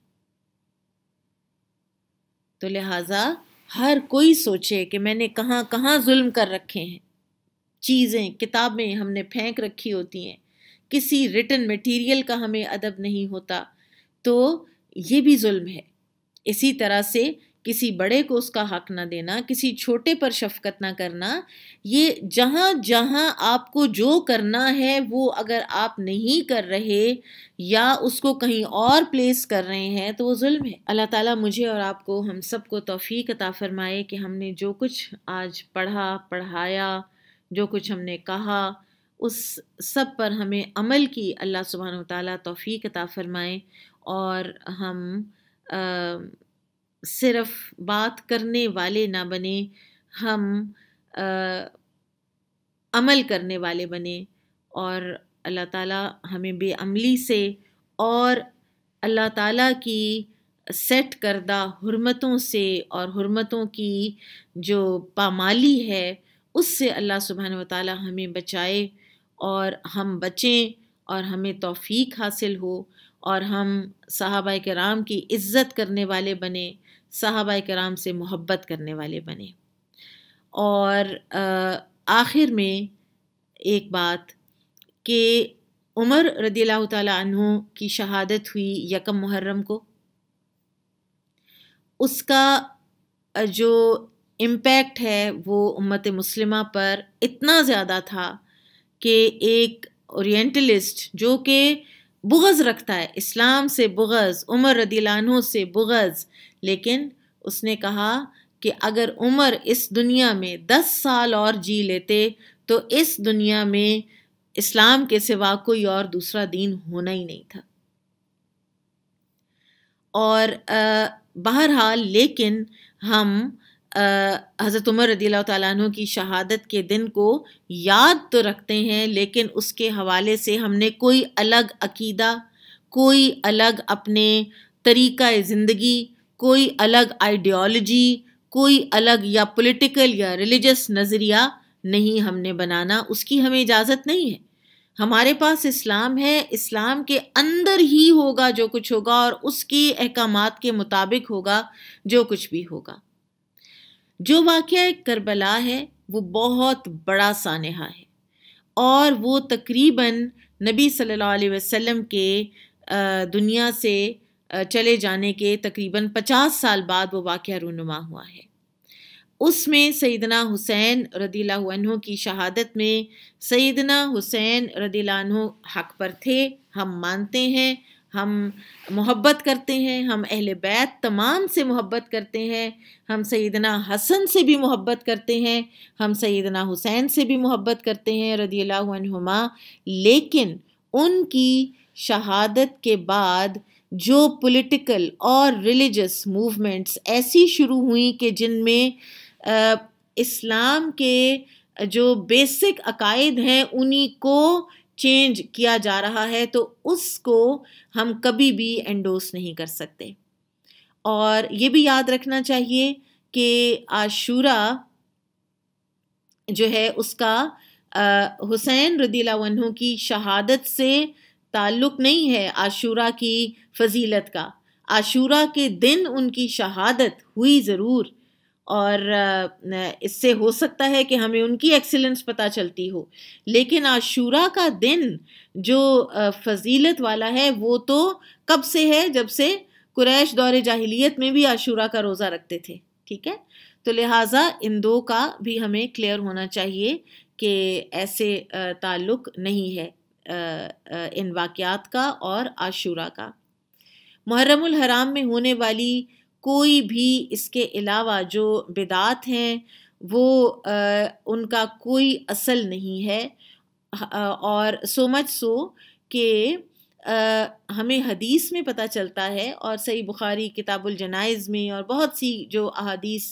तो लिहाजा हर कोई सोचे कि मैंने कहाँ कहाँ जुल्म कर रखे हैं चीज़ें किताबें हमने फेंक रखी होती हैं किसी रिटर्न मटेरियल का हमें अदब नहीं होता तो ये भी जुल्म है इसी तरह से किसी बड़े को उसका हक ना देना किसी छोटे पर शफकत ना करना ये जहाँ जहाँ आपको जो करना है वो अगर आप नहीं कर रहे या उसको कहीं और प्लेस कर रहे हैं तो वो जुल्म है अल्लाह ताला मुझे और आपको हम सबको तोफ़ी अता फ़रमाए कि हमने जो कुछ आज पढ़ा पढ़ाया जो कुछ हमने कहा उस सब पर हमें अमल की अल्लाह सुबहान ताली तोफ़ी अता फ़रमाएँ और हम आ, सिर्फ बात करने वाले ना बने हम आ, अमल करने वाले बने और अल्लाह ताला हमें बेअमली से और अल्लाह ताला की सेट करदा हरमतों से और हरमतों की जो पामाली है उससे अल्लाह सुबहान वाली हमें बचाए और हम बचें और हमें तौफीक हासिल हो और हम साहबा कराम की इज़्ज़त करने वाले बने साहबा कराम से मोहब्बत करने वाले बने और आखिर में एक बात कि उमर रदी तु की शहादत हुई यकम मुहर्रम को उसका जो इम्पैक्ट है वो उम्मत मुस्लिमा पर इतना ज़्यादा था कि एक ओरिएंटलिस्ट जो कि बुगज़ रखता है इस्लाम से बुगज़ उमर रदीलानों से बुगज़ लेकिन उसने कहा कि अगर उमर इस दुनिया में दस साल और जी लेते तो इस दुनिया में इस्लाम के सिवा कोई और दूसरा दीन होना ही नहीं था और बहरहाल लेकिन हम हज़रत उमर रदी तु की शहादत के दिन को याद तो रखते हैं लेकिन उसके हवाले से हमने कोई अलग अकीदा कोई अलग अपने तरीक़ा ज़िंदगी कोई अलग आइडियोलॉजी कोई अलग या पॉलिटिकल या रिलीजस नज़रिया नहीं हमने बनाना उसकी हमें इजाज़त नहीं है हमारे पास इस्लाम है इस्लाम के अंदर ही होगा जो कुछ होगा और उसके अहकाम के मुताबिक होगा जो कुछ भी होगा जो वाक़ करबला है वो बहुत बड़ा सानहा है और वो तकरीबन नबी सल्लल्लाहु अलैहि वसल्लम के दुनिया से चले जाने के तकरीबन पचास साल बाद वो वाक़ रूनुमा हुआ है उसमें सैदना हुसैन रदीला की शहादत में सैदना हुसैन रदीला हक पर थे हम मानते हैं हम मोहब्बत करते हैं हम अहल बैत तमाम से मोहब्बत करते हैं हम सैदना हसन से भी मोहब्बत करते हैं हम सैदना हुसैन से भी मोहब्बत करते हैं रदी अल्लाहुमा लेकिन उनकी शहादत के बाद जो पॉलिटिकल और रिलीजस मूवमेंट्स ऐसी शुरू हुई कि जिनमें इस्लाम के जो बेसिक अकायद हैं उन्हीं को चेंज किया जा रहा है तो उसको हम कभी भी एंडोस नहीं कर सकते और ये भी याद रखना चाहिए कि आशूरा जो है उसका हुसैन रदीला वनों की शहादत से ताल्लुक़ नहीं है आशूरा की फजीलत का आशूरा के दिन उनकी शहादत हुई ज़रूर और इससे हो सकता है कि हमें उनकी एक्सीलेंस पता चलती हो लेकिन आशूरा का दिन जो फजीलत वाला है वो तो कब से है जब से कुरैश दौर जाहिलियत में भी आशूरा का रोज़ा रखते थे ठीक है तो लिहाजा इन दो का भी हमें क्लियर होना चाहिए कि ऐसे ताल्लुक नहीं है इन वाक़ात का और आशूरा का मुहर्रम हराम में होने वाली कोई भी इसके अलावा जो बिदात हैं वो आ, उनका कोई असल नहीं है और सो मच सो कि हमें हदीस में पता चलता है और सही बुखारी किताबुल जनाइज़ में और बहुत सी जो अहादीस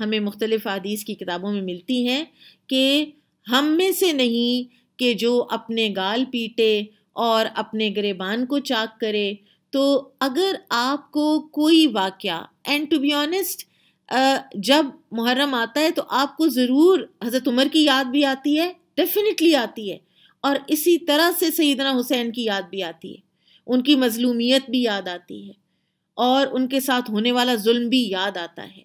हमें मुख्तलिफ़ अदीस की किताबों में मिलती हैं कि हम में से नहीं कि जो अपने गाल पीटे और अपने गरेबान को चाक करे तो अगर आपको कोई वाक़ एंड टू बी ऑनेस्ट जब मुहर्रम आता है तो आपको ज़रूर हज़रत उमर की याद भी आती है डेफिनेटली आती है और इसी तरह से सईदना हुसैन की याद भी आती है उनकी मजलूमियत भी याद आती है और उनके साथ होने वाला जुल्म भी याद आता है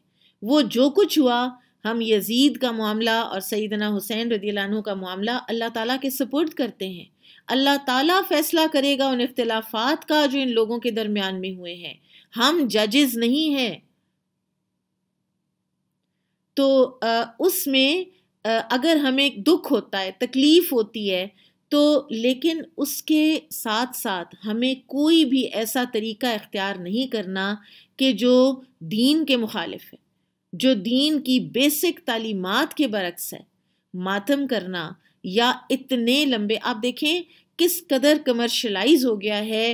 वो जो कुछ हुआ हम यजीद का मामला और सईदना हुसैन रदीलानू का मामला अल्लाह ताला के सपोर्ट करते हैं अल्लाह ताला फैसला करेगा उन इख्तलाफात का जो इन लोगों के दरमियान में हुए हैं हम जजेस नहीं हैं तो उसमें अगर हमें दुख होता है तकलीफ़ होती है तो लेकिन उसके साथ साथ हमें कोई भी ऐसा तरीका इख्तियार नहीं करना कि जो दीन के मुखालिफ है जो दीन की बेसिक तालीमात के बरक्स है मातम करना या इतने लंबे आप देखें किस कदर कमर्शलाइज हो गया है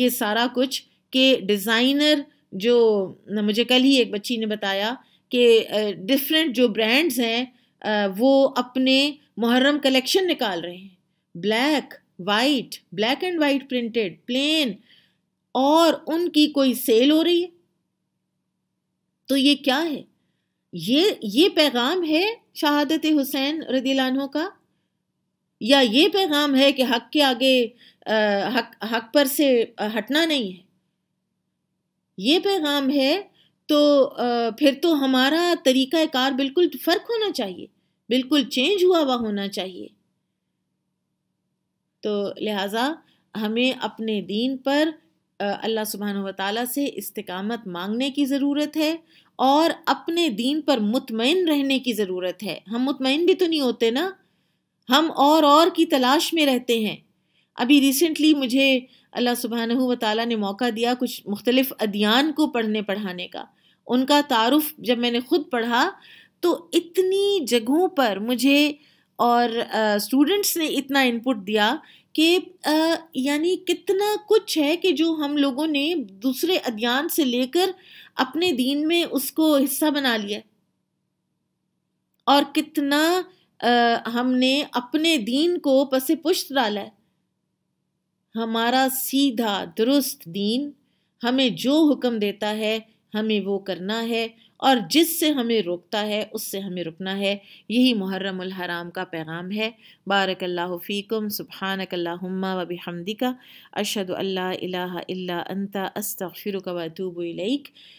ये सारा कुछ के डिज़ाइनर जो मुझे कल ही एक बच्ची ने बताया कि डिफरेंट जो ब्रांड्स हैं वो अपने मुहर्रम कलेक्शन निकाल रहे हैं black white black and white printed plain और उनकी कोई सेल हो रही है तो ये क्या है ये ये पैगाम है शहादत हुसैन रदीलानों का या ये पैगाम है कि हक के आगे आ, हक हक पर से हटना नहीं है ये पैगाम है तो फिर तो हमारा तरीका कार बिल्कुल फ़र्क होना चाहिए बिल्कुल चेंज हुआ हुआ होना चाहिए तो लिहाजा हमें अपने दीन पर अल्लाह सुबहान व से इस्तकामत मांगने की ज़रूरत है और अपने दीन पर मुतमिन रहने की ज़रूरत है हम मुतमिन भी तो नहीं होते ना हम और और की तलाश में रहते हैं अभी रिसेंटली मुझे अल्लाह सुबहान व ने मौका दिया कुछ मुख्तलिफ़ अदियान को पढ़ने पढ़ाने का उनका तारफ़ जब मैंने ख़ुद पढ़ा तो इतनी जगहों पर मुझे और स्टूडेंट्स ने इतना इनपुट दिया कि यानी कितना कुछ है कि जो हम लोगों ने दूसरे अध्ययन से लेकर अपने दीन में उसको हिस्सा बना लिया और कितना आ, हमने अपने दीन को पसे पुष्ट डाला है हमारा सीधा दुरुस्त दीन हमें जो हुक्म देता है हमें वो करना है और जिससे हमें रोकता है उससे हमें रुकना है यही मुहर्रम हराम का पैगाम है बारक अल्लाह फ़ीकुम सुबहानकल्लाहुम्मा व बिहमदिका अशहद अल्ला अंता अस्त व